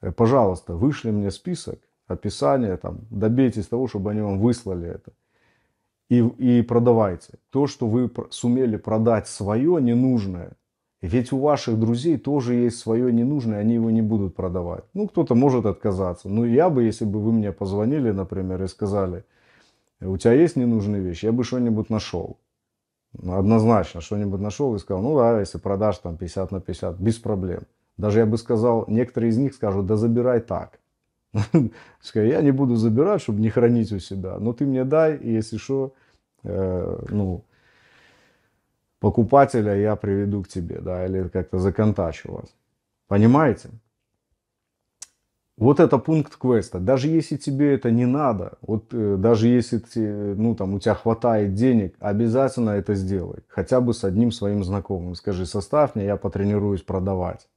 Э, пожалуйста, вышли мне список, описание, там, добейтесь того, чтобы они вам выслали это и, и продавайте. То, что вы сумели продать свое ненужное, ведь у ваших друзей тоже есть свое ненужное, они его не будут продавать. Ну, кто-то может отказаться. Но я бы, если бы вы мне позвонили, например, и сказали, у тебя есть ненужные вещи, я бы что-нибудь нашел. Однозначно что-нибудь нашел и сказал, ну да, если продашь там 50 на 50, без проблем. Даже я бы сказал, некоторые из них скажут, да забирай так. <laughs> Я не буду забирать, чтобы не хранить у себя, но ты мне дай, и если что, э, ну, покупателя я приведу к тебе, да, или как-то законтачу вас. Понимаете? Вот это пункт квеста. Даже если тебе это не надо, вот э, даже если ты, ну, там, у тебя хватает денег, обязательно это сделай. Хотя бы с одним своим знакомым. Скажи, составь мне, я потренируюсь продавать.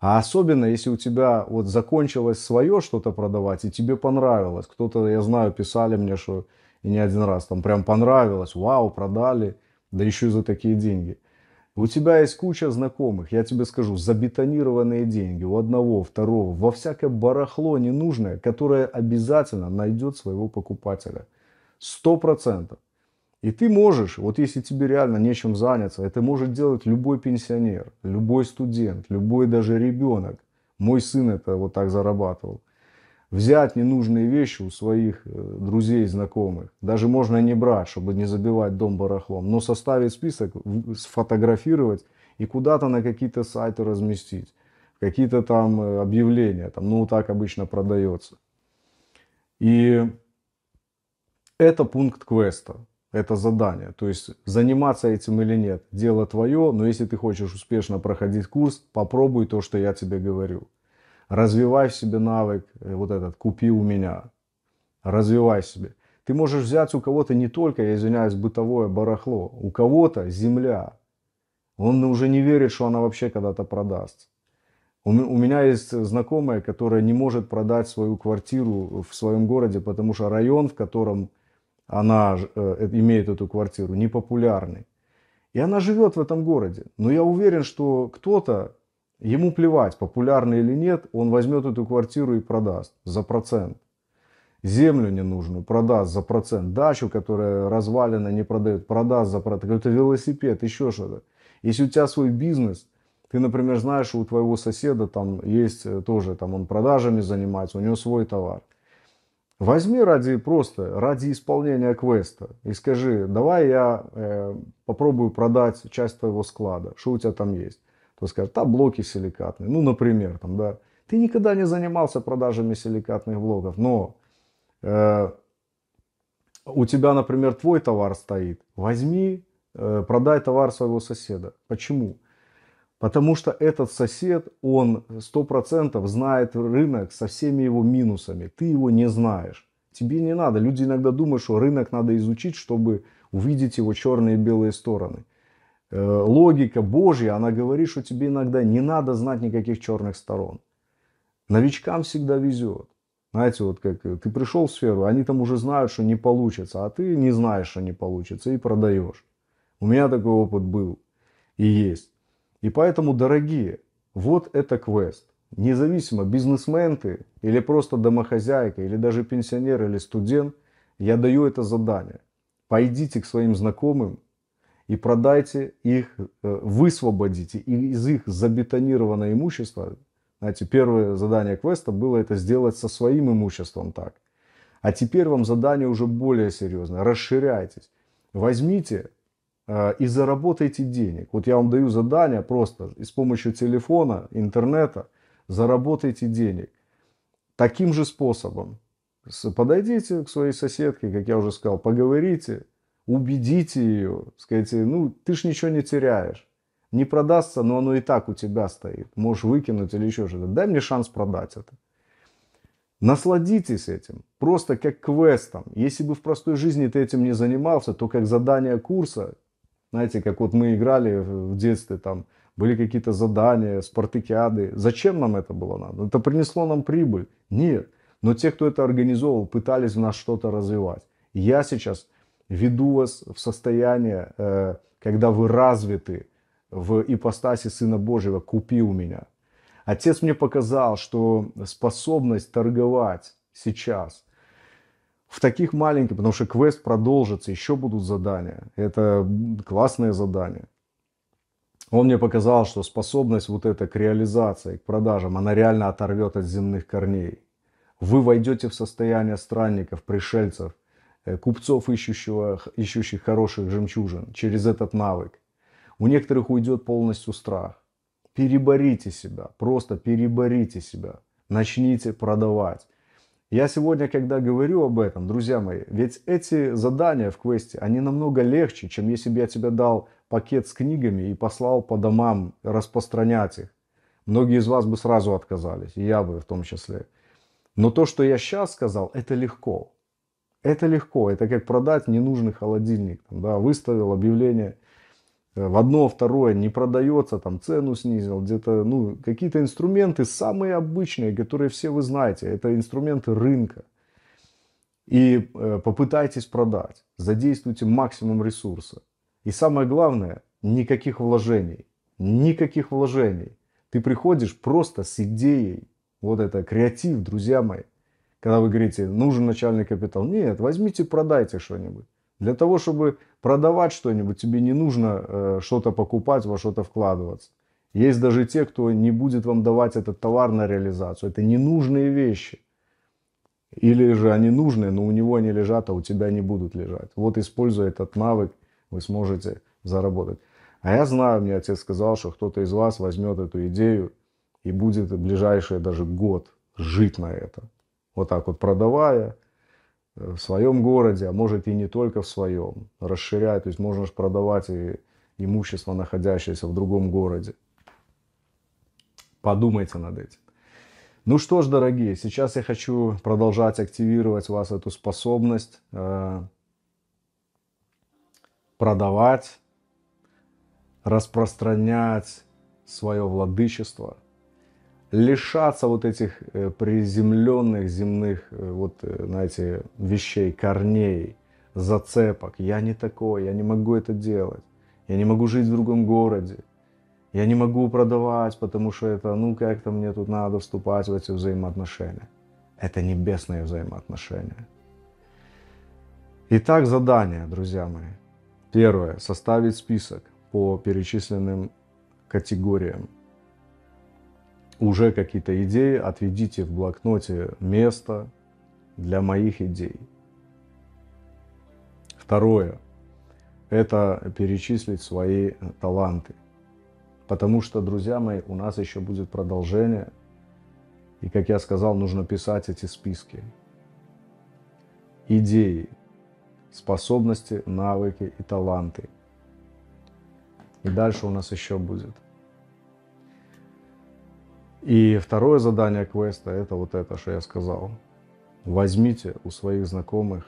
А особенно, если у тебя вот закончилось свое что-то продавать, и тебе понравилось. Кто-то, я знаю, писали мне, что и не один раз, там прям понравилось, вау, продали, да еще и за такие деньги. У тебя есть куча знакомых, я тебе скажу, забетонированные деньги у одного, второго, во всякое барахло ненужное, которое обязательно найдет своего покупателя. Сто процентов. И ты можешь, вот если тебе реально нечем заняться, это может делать любой пенсионер, любой студент, любой даже ребенок. Мой сын это вот так зарабатывал. Взять ненужные вещи у своих э, друзей, знакомых. Даже можно не брать, чтобы не забивать дом барахлом. Но составить список, сфотографировать и куда-то на какие-то сайты разместить. Какие-то там э, объявления. Там, ну, так обычно продается. И это пункт квеста это задание. То есть заниматься этим или нет, дело твое, но если ты хочешь успешно проходить курс, попробуй то, что я тебе говорю. Развивай в себе навык, э, вот этот, купи у меня. Развивай себе. Ты можешь взять у кого-то не только, я извиняюсь, бытовое барахло, у кого-то земля. Он уже не верит, что она вообще когда-то продаст. У меня есть знакомая, которая не может продать свою квартиру в своем городе, потому что район, в котором она э, э, имеет эту квартиру, непопулярный. И она живет в этом городе. Но я уверен, что кто-то, ему плевать, популярный или нет, он возьмет эту квартиру и продаст за процент. Землю ненужную продаст за процент. Дачу, которая развалена, не продают, продаст за процент. это велосипед, еще что-то. Если у тебя свой бизнес, ты, например, знаешь, у твоего соседа там есть э, тоже, там он продажами занимается, у него свой товар – Возьми ради просто, ради исполнения квеста и скажи, давай я э, попробую продать часть твоего склада, что у тебя там есть. То скажет, а блоки силикатные, ну, например, там, да. Ты никогда не занимался продажами силикатных блоков, но э, у тебя, например, твой товар стоит, возьми, э, продай товар своего соседа. Почему? Потому что этот сосед, он 100% знает рынок со всеми его минусами. Ты его не знаешь. Тебе не надо. Люди иногда думают, что рынок надо изучить, чтобы увидеть его черные и белые стороны. Э, логика Божья, она говорит, что тебе иногда не надо знать никаких черных сторон. Новичкам всегда везет. Знаете, вот как э, ты пришел в сферу, они там уже знают, что не получится, а ты не знаешь, что не получится и продаешь. У меня такой опыт был и есть. И поэтому, дорогие, вот это квест. Независимо, бизнесмен ты или просто домохозяйка, или даже пенсионер, или студент, я даю это задание. Пойдите к своим знакомым и продайте их, э, высвободите из их забетонированное имущество. Знаете, первое задание квеста было это сделать со своим имуществом так. А теперь вам задание уже более серьезное. Расширяйтесь. Возьмите Э, и заработайте денег. Вот я вам даю задание просто и с помощью телефона, интернета заработайте денег. Таким же способом. Подойдите к своей соседке, как я уже сказал, поговорите, убедите ее, скажите, ну ты ж ничего не теряешь. Не продастся, но оно и так у тебя стоит. Можешь выкинуть или еще что-то. Дай мне шанс продать это. Насладитесь этим, просто как квестом. Если бы в простой жизни ты этим не занимался, то как задание курса знаете, как вот мы играли в детстве, там были какие-то задания, спартакиады. Зачем нам это было надо? Это принесло нам прибыль? Нет. Но те, кто это организовал, пытались в нас что-то развивать. Я сейчас веду вас в состояние, э, когда вы развиты в ипостаси Сына Божьего, купи у меня. Отец мне показал, что способность торговать сейчас в таких маленьких, потому что квест продолжится, еще будут задания. Это классные задания. Он мне показал, что способность вот эта к реализации, к продажам, она реально оторвет от земных корней. Вы войдете в состояние странников, пришельцев, э, купцов, ищущего, ищущих хороших жемчужин через этот навык. У некоторых уйдет полностью страх. Переборите себя, просто переборите себя. Начните продавать. Я сегодня, когда говорю об этом, друзья мои, ведь эти задания в квесте, они намного легче, чем если бы я тебе дал пакет с книгами и послал по домам распространять их. Многие из вас бы сразу отказались, и я бы в том числе. Но то, что я сейчас сказал, это легко. Это легко. Это как продать ненужный холодильник. да, выставил объявление – Э, в одно, второе не продается, там цену снизил, где-то, ну, какие-то инструменты самые обычные, которые все вы знаете, это инструменты рынка. И э, попытайтесь продать, задействуйте максимум ресурса. И самое главное, никаких вложений, никаких вложений. Ты приходишь просто с идеей, вот это креатив, друзья мои. Когда вы говорите, нужен начальный капитал. Нет, возьмите, продайте что-нибудь. Для того, чтобы продавать что-нибудь, тебе не нужно э, что-то покупать, во что-то вкладываться. Есть даже те, кто не будет вам давать этот товар на реализацию. Это ненужные вещи. Или же они нужны, но у него они лежат, а у тебя не будут лежать. Вот используя этот навык, вы сможете заработать. А я знаю, мне отец сказал, что кто-то из вас возьмет эту идею и будет в ближайшие даже год жить на это. Вот так вот продавая, Э, в своем городе, а может и не только в своем, расширять, то есть можешь продавать и имущество, находящееся в другом городе. Подумайте над этим. Ну что ж, дорогие, сейчас я хочу продолжать активировать вас эту способность э, продавать, распространять свое владычество – лишаться вот этих э, приземленных земных э, вот, э, знаете, вещей, корней, зацепок. Я не такой, я не могу это делать. Я не могу жить в другом городе. Я не могу продавать, потому что это, ну как-то мне тут надо вступать в эти взаимоотношения. Это небесные взаимоотношения. Итак, задание, друзья мои. Первое. Составить список по перечисленным категориям уже какие-то идеи, отведите в блокноте место для моих идей. Второе – это перечислить свои таланты. Потому что, друзья мои, у нас еще будет продолжение. И, как я сказал, нужно писать эти списки. Идеи, способности, навыки и таланты. И дальше у нас еще будет. И второе задание квеста – это вот это, что я сказал. Возьмите у своих знакомых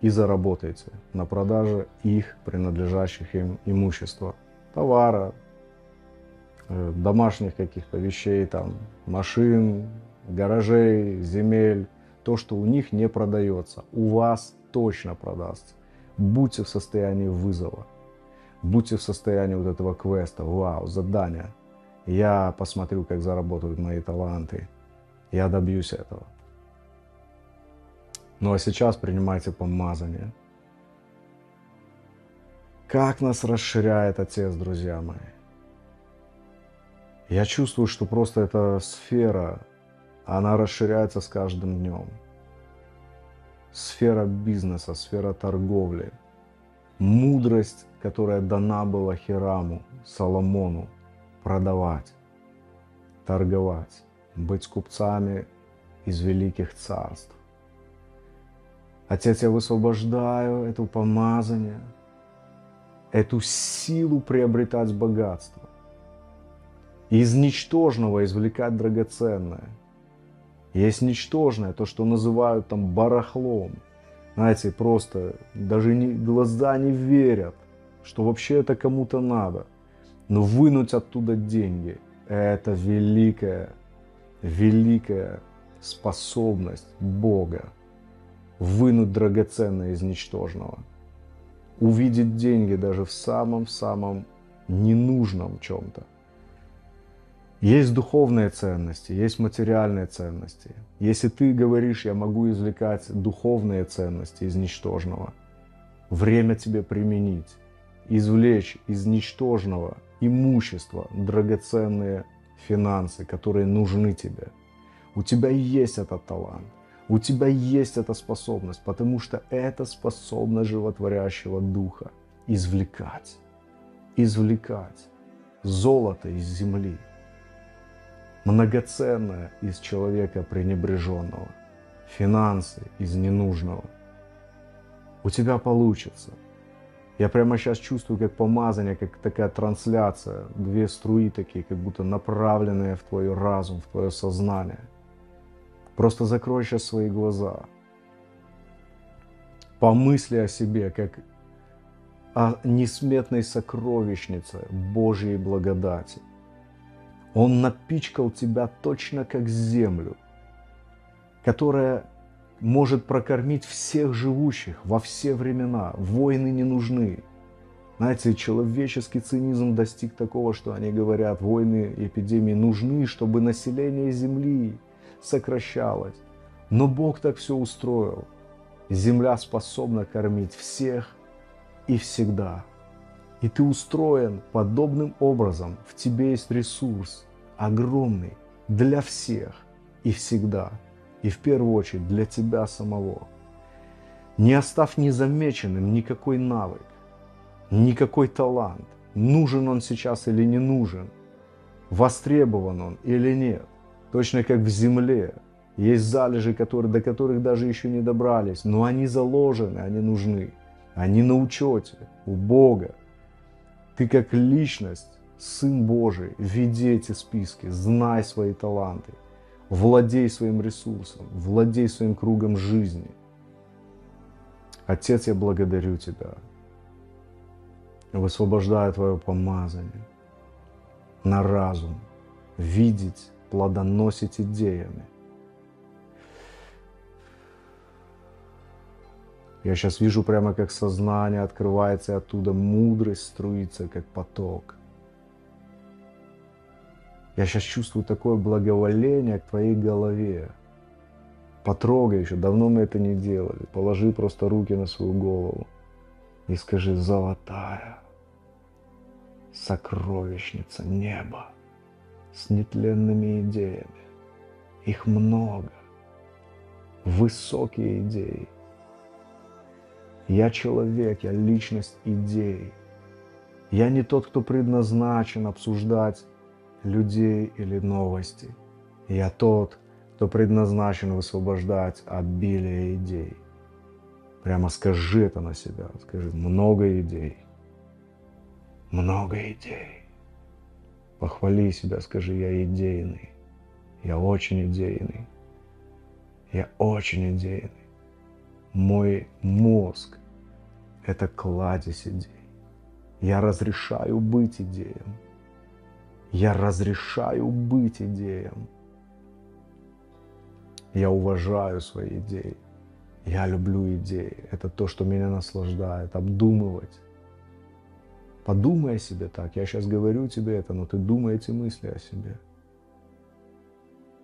и заработайте на продаже их принадлежащих им имущества. Товара, э, домашних каких-то вещей, там, машин, гаражей, земель. То, что у них не продается, у вас точно продастся. Будьте в состоянии вызова. Будьте в состоянии вот этого квеста, вау, задание! Я посмотрю, как заработают мои таланты. Я добьюсь этого. Ну а сейчас принимайте помазание. Как нас расширяет Отец, друзья мои. Я чувствую, что просто эта сфера, она расширяется с каждым днем. Сфера бизнеса, сфера торговли, мудрость, которая дана была Хираму, Соломону – продавать, торговать, быть купцами из великих царств. Отец, я высвобождаю это помазание, эту силу приобретать богатство, из ничтожного извлекать драгоценное. Есть ничтожное, то, что называют там барахлом. Знаете, просто даже не, глаза не верят, что вообще это кому-то надо – но вынуть оттуда деньги – это великая, великая способность Бога вынуть драгоценное из ничтожного. Увидеть деньги даже в самом-самом ненужном чем-то. Есть духовные ценности, есть материальные ценности. Если ты говоришь, я могу извлекать духовные ценности из ничтожного, время тебе применить, извлечь из ничтожного – имущество, драгоценные финансы, которые нужны тебе. У тебя есть этот талант, у тебя есть эта способность, потому что это способность животворящего духа извлекать, извлекать золото из земли, многоценное из человека пренебреженного, финансы из ненужного. У тебя получится – я прямо сейчас чувствую, как помазание, как такая трансляция, две струи такие, как будто направленные в твой разум, в твое сознание. Просто закрой сейчас свои глаза. Помысли о себе, как о несметной сокровищнице Божьей благодати. Он напичкал тебя точно как землю, которая может прокормить всех живущих во все времена. Войны не нужны. Знаете, человеческий цинизм достиг такого, что они говорят, войны, эпидемии нужны, чтобы население Земли сокращалось. Но Бог так все устроил. Земля способна кормить всех и всегда. И ты устроен подобным образом. В тебе есть ресурс огромный для всех и всегда и в первую очередь для тебя самого. Не оставь незамеченным никакой навык, никакой талант, нужен он сейчас или не нужен, востребован он или нет. Точно как в земле есть залежи, которые, до которых даже еще не добрались, но они заложены, они нужны, они на учете у Бога. Ты как личность, Сын Божий, веди эти списки, знай свои таланты – Владей своим ресурсом, владей своим кругом жизни. Отец, я благодарю Тебя. Высвобождаю Твое помазание на разум, видеть, плодоносить идеями. Я сейчас вижу прямо, как сознание открывается, и оттуда мудрость струится, как поток. Я сейчас чувствую такое благоволение к твоей голове. Потрогай еще, давно мы это не делали. Положи просто руки на свою голову и скажи, золотая сокровищница неба с нетленными идеями. Их много. Высокие идеи. Я человек, я личность идей. Я не тот, кто предназначен обсуждать людей или новости. Я тот, кто предназначен высвобождать от обилие идей. Прямо скажи это на себя. Скажи, много идей. Много идей. Похвали себя, скажи, я идейный. Я очень идейный. Я очень идейный. Мой мозг – это кладезь идей. Я разрешаю быть идеем. Я разрешаю быть идеям. Я уважаю свои идеи. Я люблю идеи. Это то, что меня наслаждает. Обдумывать. Подумай о себе так. Я сейчас говорю тебе это, но ты думай эти мысли о себе.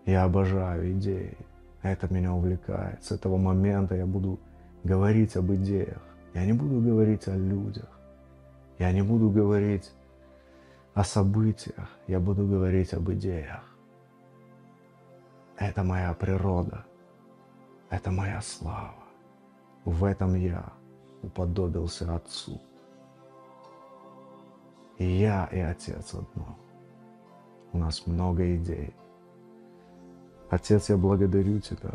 Я обожаю идеи. Это меня увлекает. С этого момента я буду говорить об идеях. Я не буду говорить о людях. Я не буду говорить о событиях, я буду говорить об идеях. Это моя природа, это моя слава. В этом я уподобился Отцу. И я и Отец одно. У нас много идей. Отец, я благодарю Тебя.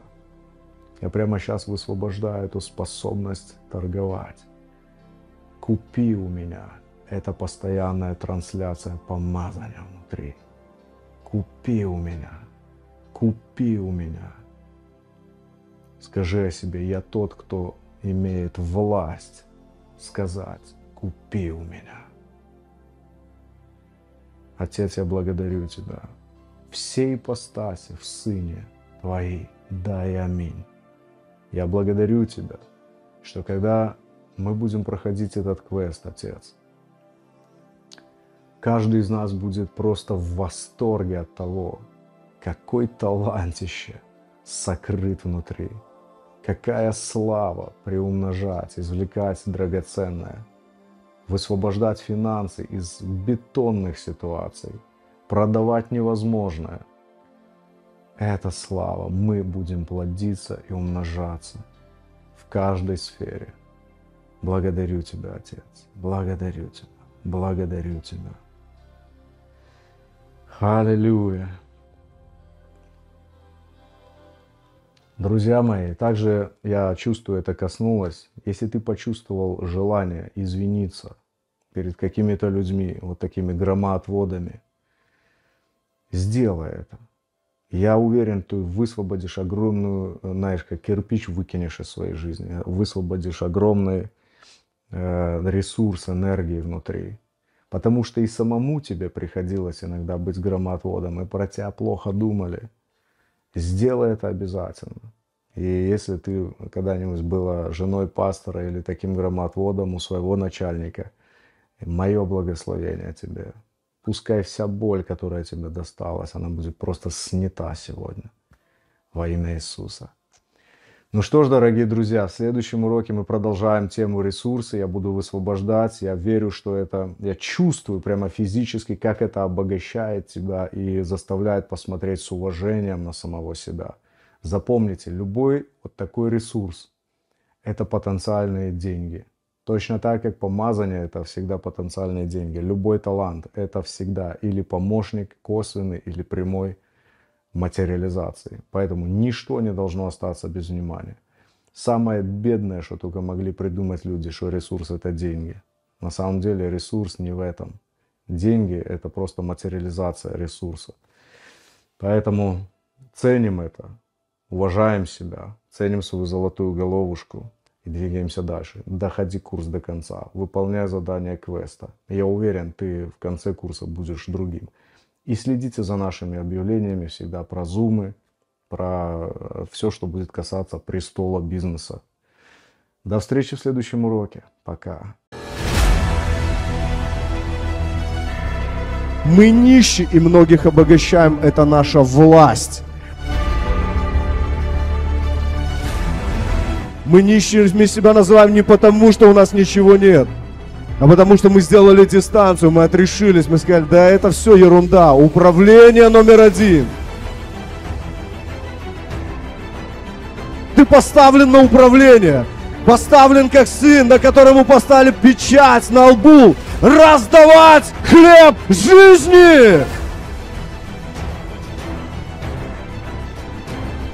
Я прямо сейчас высвобождаю эту способность торговать. Купи у меня это постоянная трансляция помазания внутри. Купи у меня, купи у меня. Скажи о себе, я тот, кто имеет власть сказать, купи у меня. Отец, я благодарю Тебя. Все ипостаси в Сыне Твои, дай аминь. Я благодарю Тебя, что когда мы будем проходить этот квест, Отец, Каждый из нас будет просто в восторге от того, какой талантище сокрыт внутри. Какая слава приумножать, извлекать драгоценное, высвобождать финансы из бетонных ситуаций, продавать невозможное. Это слава. Мы будем плодиться и умножаться в каждой сфере. Благодарю Тебя, Отец. Благодарю Тебя. Благодарю Тебя. Аллилуйя. Друзья мои, также я чувствую, это коснулось. Если ты почувствовал желание извиниться перед какими-то людьми, вот такими громоотводами, сделай это. Я уверен, ты высвободишь огромную, знаешь, как кирпич выкинешь из своей жизни, высвободишь огромный э, ресурс энергии внутри. Потому что и самому тебе приходилось иногда быть громоотводом, и про тебя плохо думали. Сделай это обязательно. И если ты когда-нибудь была женой пастора или таким громоотводом у своего начальника, мое благословение тебе. Пускай вся боль, которая тебе досталась, она будет просто снята сегодня во имя Иисуса. Ну что ж, дорогие друзья, в следующем уроке мы продолжаем тему ресурсы. Я буду высвобождать. Я верю, что это... Я чувствую прямо физически, как это обогащает тебя и заставляет посмотреть с уважением на самого себя. Запомните, любой вот такой ресурс – это потенциальные деньги. Точно так, как помазание – это всегда потенциальные деньги. Любой талант – это всегда или помощник, косвенный, или прямой – материализации. Поэтому ничто не должно остаться без внимания. Самое бедное, что только могли придумать люди, что ресурс это деньги. На самом деле ресурс не в этом. Деньги это просто материализация ресурса. Поэтому ценим это, уважаем себя, ценим свою золотую головушку и двигаемся дальше. Доходи курс до конца, выполняй задания квеста. Я уверен, ты в конце курса будешь другим. И следите за нашими объявлениями всегда про зумы, про э, все, что будет касаться престола бизнеса. До встречи в следующем уроке. Пока. Мы нищи и многих обогащаем. Это наша власть. Мы нищими себя называем не потому, что у нас ничего нет а потому что мы сделали дистанцию, мы отрешились, мы сказали, да это все ерунда, управление номер один. Ты поставлен на управление, поставлен как сын, на которому поставили печать на лбу, раздавать хлеб жизни.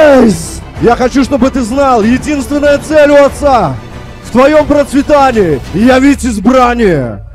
Yes! Я хочу, чтобы ты знал, единственная цель у отца в твоем процветании явить избрание.